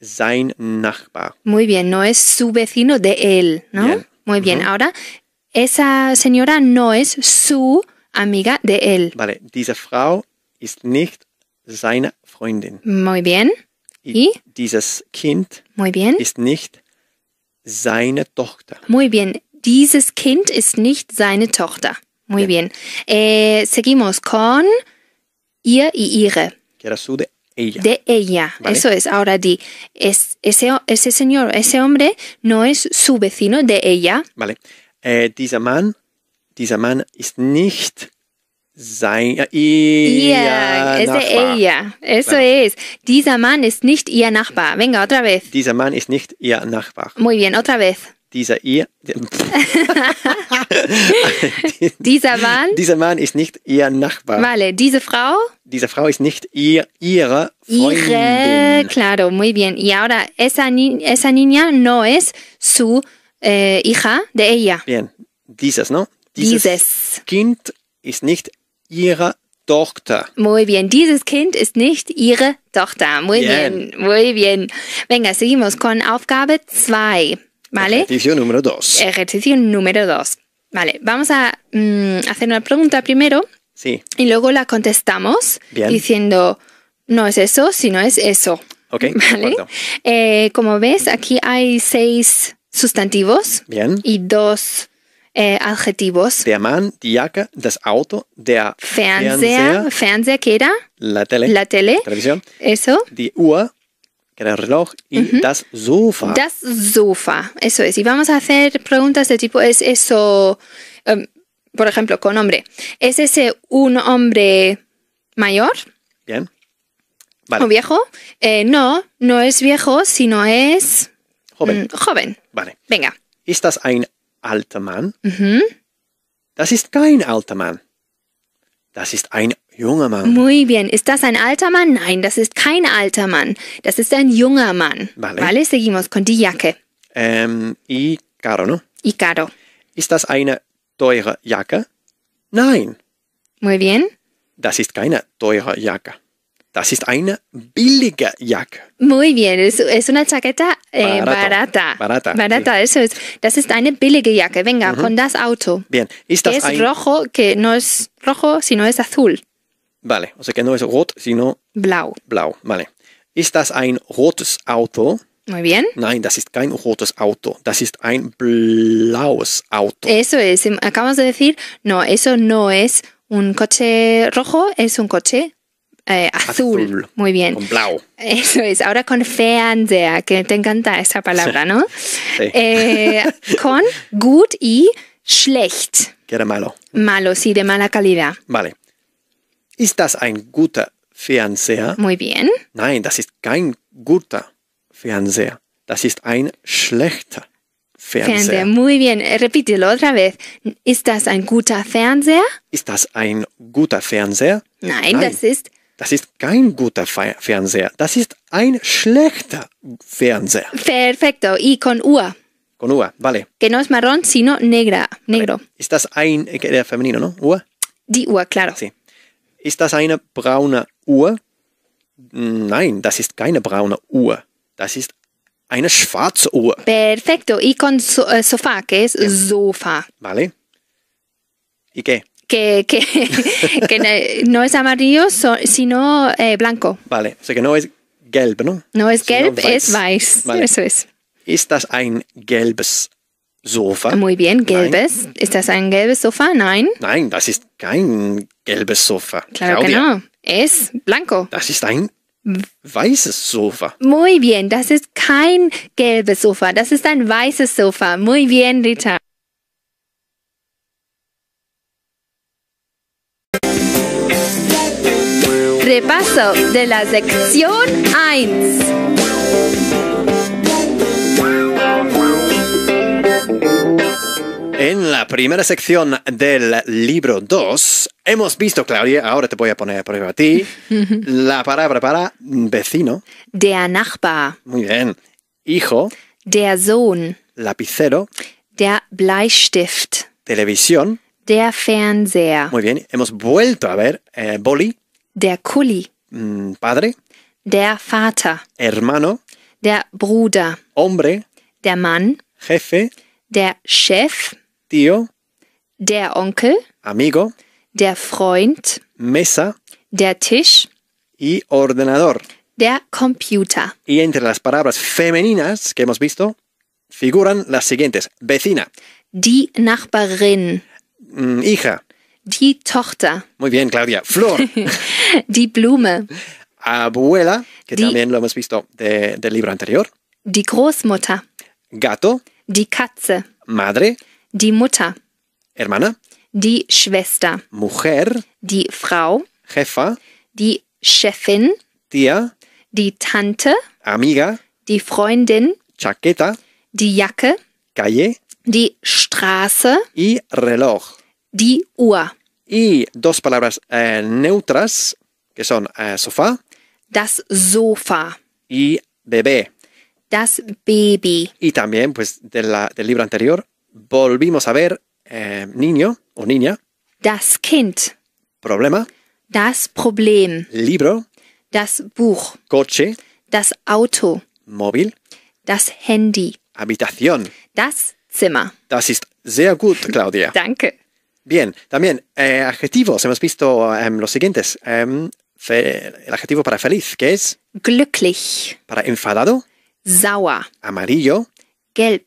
sein Nachbar. Muy bien. No es su vecino de él, ¿no? Bien. Muy bien. Mhm. Ahora, Esa señora no es su amiga de él. Vale, diese Frau ist nicht seine Freundin. Muy bien. Y, dieses Kind Muy bien. ist nicht seine Tochter. Muy bien. Dieses Kind ist nicht seine Tochter. Muy bien. Eh, seguimos con ihr y ihre. Que era su de ella. De ella. ¿Vale? Eso es. Ahora di, es, ese, ese señor, ese hombre no es su vecino de ella. Vale. äh, dieser Mann, dieser Mann ist nicht sein, äh, ja, yeah, es ist Es Eso es. Dieser Mann ist nicht ihr Nachbar. Venga, otra vez. Dieser Mann ist nicht ihr Nachbar. Muy bien, otra vez. Dieser ihr. dieser Mann. Dieser Mann ist nicht ihr Nachbar. Vale, diese Frau. Diese Frau ist nicht ihr, ihre Freundin. Ihre, claro, muy bien. Y ahora, esa, ni esa niña no es su Eh, hija de ella. Bien, ¿dices, ¿no? Dices. Kind ist nicht ihre Tochter. Muy bien, dieses Kind ist nicht ihre Tochter. Muy bien, muy bien. Venga, seguimos con Aufgabe 2. ¿Vale? Ejercicio número 2. Ejercicio número 2. Vale, vamos a mm, hacer una pregunta primero. Sí. Y luego la contestamos diciendo, no es eso, sino es eso. Ok, ¿Vale? Eh, como ves, aquí hay seis Sustantivos. Bien. Y dos eh, adjetivos. Der Mann, die Jacke, das Auto, der Fernseher. Fernseher, que era. La tele. La tele. Televisión. Eso. Die Uhr, que era el reloj. Y das Sofa. Das Sofa. Eso es. Y vamos a hacer preguntas de tipo, ¿es eso? Em, por ejemplo, con hombre. ¿Es ese un hombre mayor? Bien. ¿O viejo? Eh, no, no es viejo, sino es Joven. Joven. Mm, vale. Venga. Ist das ein alter Mann? Mhm. Das ist kein alter Mann. Das ist ein junger Mann. Muy bien. ¿Ist das ein alter Mann? Nein, das ist kein alter Mann. Das ist ein junger Mann. Vale. Vale, seguimos con die Jacke. Ähm, y caro, ¿no? Y caro. Ist das eine teure Jacke? Nein. Muy bien. Das ist keine teure Jacke. Das ist eine billige Jacke. Muy bien, es, es una chaqueta eh, barata. Barata. Barata, eso es. Das ist eine billige Jacke. Venga, con das Auto. Bien, ist es rojo, que no es rojo, sino es azul. Vale, o sea que no es rot, sino blau. Blau, vale. Ist das ein rotes Auto? Muy bien. Nein, das ist kein rotes Auto, das ist ein blaues Auto. Eso es, acabamos de decir, no, eso no es un coche rojo, es un coche eh, azul. Muy bien. Con blau. Eso es. Ahora con Fernseher, que te encanta esa palabra, ¿no? Sí. Eh, con gut y schlecht. Que era malo. Malo, sí, de mala calidad. Vale. ¿Ist das ein guter Fernseher? Muy bien. Nein, das ist kein guter Fernseher. Das ist ein schlechter Fernseher. Fernseher. Muy bien. Eh, repítelo otra vez. ¿Ist das ein guter Fernseher? ¿Ist das ein guter Fernseher? Nein, Nein. das ist Das ist kein guter Fe Fernseher, das ist ein schlechter Fernseher. Perfecto, y con UA. Con UA, vale. Que no es marrón, sino negra, negro. Vale. Ist das ein äh, der feminino, no? UA? Die Uhr, claro. Sí. Ist das eine braune Uhr? Mm, nein, das ist keine braune Uhr. Das ist eine schwarze Uhr. Perfecto. Y con so, äh, sofá, que es ja. Sofa. Vale. ¿Y qué? que, que, que no es amarillo, sino eh, blanco. Vale, o sea que no es gelb, ¿no? No es gelb, sino es weiß. Eso es. ¿Estás ein gelbes Sofa? Muy bien, gelbes. Nein. ¿Estás ein gelbes Sofa? Nein. Nein, das ist kein gelbes Sofa. Claro que no. Es blanco. Das ist ein weißes Sofa. Muy bien, das ist kein gelbes Sofa, das ist ein weißes Sofa. Muy bien, Rita. paso de la sección 1. En la primera sección del libro 2, hemos visto, Claudia, ahora te voy a poner a prueba a ti, la palabra para vecino. Der Nachbar. Muy bien. Hijo. Der Sohn. Lapicero. Der Bleistift. Televisión. Der Fernseher. Muy bien, hemos vuelto a ver eh, boli. Der Kuli. Mm, padre. Der Vater. Hermano. Der Bruder. Hombre. Der Mann. Jefe. Der Chef. Tío. Der Onkel. Amigo. Der Freund. Mesa. Der Tisch. Y ordenador. Der Computer. Y entre las palabras femeninas que hemos visto figuran las siguientes. Vecina. Die Nachbarin. Mm, hija. Die Tochter. Muy bien, Claudia. Flor. die Blume. Abuela, que die, también lo hemos visto de, del libro anterior. Die Großmutter. Gato. Die Katze. Madre. Die Mutter. Hermana. Die Schwester. Mujer. Die Frau. Jefa. Die Chefin. Tía. Die Tante. Amiga. Die Freundin. Chaqueta. Die Jacke. Calle. Die Straße. Y reloj. die Uhr. Y dos palabras eh, neutras, que son eh, sofá. Das Sofa. Y bebé. Das Baby. Y también, pues, del libro anterior, volvimos a ver eh, niño o niña. Das Kind. Problema. Das Problem. Libro. Das Buch. Coche. Das Auto. Móvil. Das Handy. Habitación. Das Zimmer. Das ist sehr gut, Claudia. Danke. Bien, también eh, adjetivos. Hemos visto em, los siguientes. Em, el adjetivo para feliz, que es glücklich. Para enfadado, sauer. Amarillo, gelb.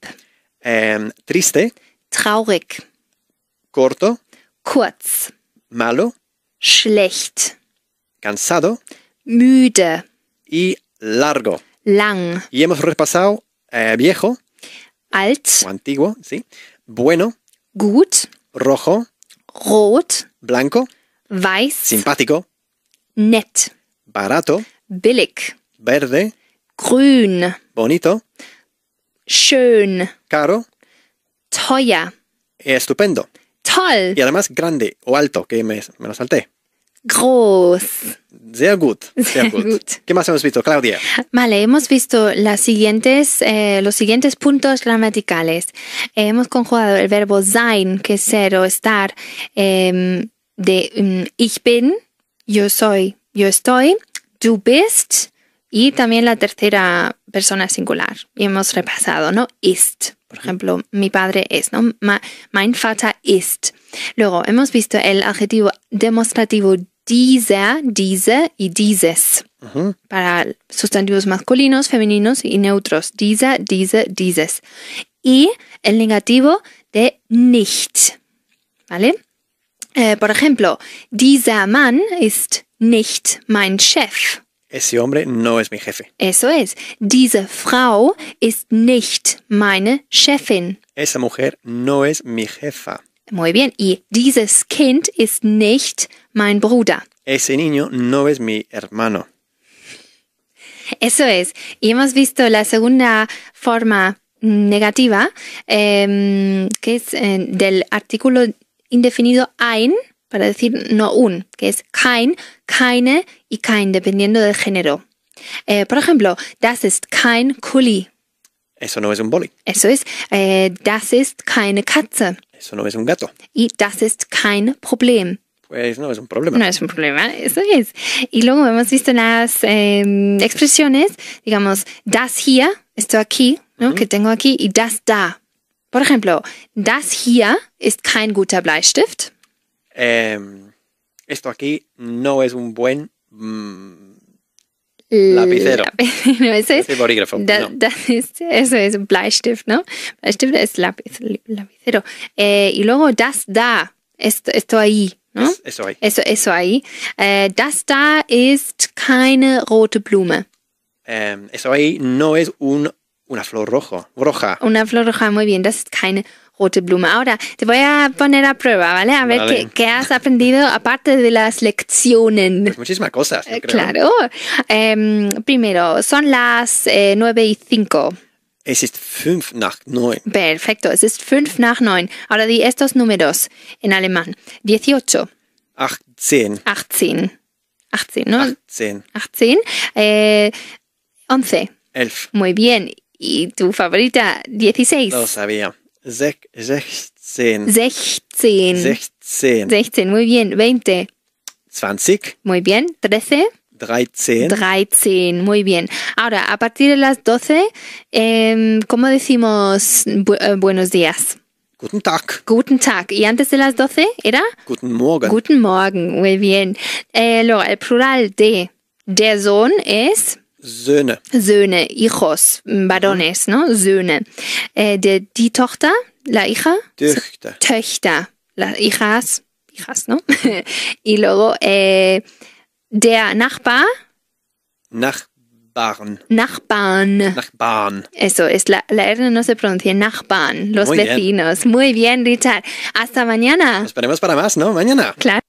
Em, triste, traurig. Corto, kurz. Malo, schlecht. Cansado, müde. Y largo, lang. Y hemos repasado eh, viejo, alt. antiguo, sí. Bueno, gut rojo, rot, blanco, weiß, simpático, nett, barato, billig, verde, grün, bonito, schön, caro, teuer, estupendo, toll, y además grande o alto, que me, me lo salté. Groß. Sehr gut, ¿Qué más hemos visto, Claudia? Vale, hemos visto eh, los siguientes puntos gramaticales. Eh, hemos conjugado el verbo sein, que es ser o estar, em, de mm, ich bin, yo soy, yo estoy, du bist, y también la tercera persona singular. Y hemos repasado, ¿no? Ist. Por ejemplo, mi padre es, ¿no? mein Vater ist. Luego hemos visto el adjetivo demostrativo dieser, diese y dieses. Para sustantivos masculinos, femeninos y neutros. Dieser, diese, dieses. Y el negativo de nicht. ¿Vale? Eh, por ejemplo, dieser Mann ist nicht mein Chef. Ese hombre no es mi jefe. Eso es. Diese Frau ist nicht meine Chefin. Esa mujer no es mi jefa. Muy bien. Y dieses Kind ist nicht mein Bruder. Ese niño no es mi hermano. Eso es. Y hemos visto la segunda forma negativa, em, que es eh, del artículo indefinido ein, para decir no un, que es kein, keine y kein, dependiendo del género. Eh, por ejemplo, das ist kein Kuli. Eso no es un boli. Eso es, eh, das ist keine Katze. Eso no es un gato. Y das ist kein Problem. Pues no es un problema. No es un problema, eso es. Y luego hemos visto las em, expresiones, digamos, das hier, esto aquí, ¿no? Que tengo aquí, y das da. Por ejemplo, das hier ist kein guter Bleistift. Eh, esto aquí no es un buen mm, lapicero. no, eso es, eso es un Bleistift, ¿no? Bleistift es lápiz, lapicero. Eh, y luego das da, esto, esto ahí. Eso ahí. eso ahí. Eh, das da ist keine rote Blume. Em, eso ahí no es un, una flor rojo, roja. Una flor roja, muy bien. Das ist keine rote Blume. Ahora, te voy a poner a prueba, ¿vale? A ver Qué, has aprendido aparte de las lecciones. Pues muchísimas cosas. Eh, creo. Claro. Em, primero, son las eh, nueve 9 y 5. Es ist fünf nach neun. Perfecto, es ist fünf nach neun. Ahora di estos números en alemán. 18. Achtzehn. Achtzehn. Achtzehn, ¿no? Achtzehn. Achtzehn. Eh, 11. Elf. Muy bien. ¿Y tu favorita? 16. Lo sabía. Sech, sechzehn. Sechzehn. Sechzehn. 16, muy bien. Veinte. Zwanzig. Muy bien. Trece. 13. 13, muy bien. Ahora, a partir de las 12, eh, ¿cómo decimos bu eh, buenos días? Guten Tag. Guten Tag. Y antes de las 12 era? Guten Morgen. Guten Morgen, muy bien. Eh, luego, el plural de der Sohn es? Söhne. Söhne, hijos, varones, ¿no? Söhne. Eh, de, die Tochter, la hija? Töchter. Töchter. Las hijas, hijas, ¿no? y luego, eh, Der Nachbar. Nachbarn. Nachbarn. Nachbarn. Eso es, la, la no se pronuncia, Nachbarn, los vecinos. Muy bien, Richard. Hasta mañana. Esperemos para más, ¿no? Mañana. Claro.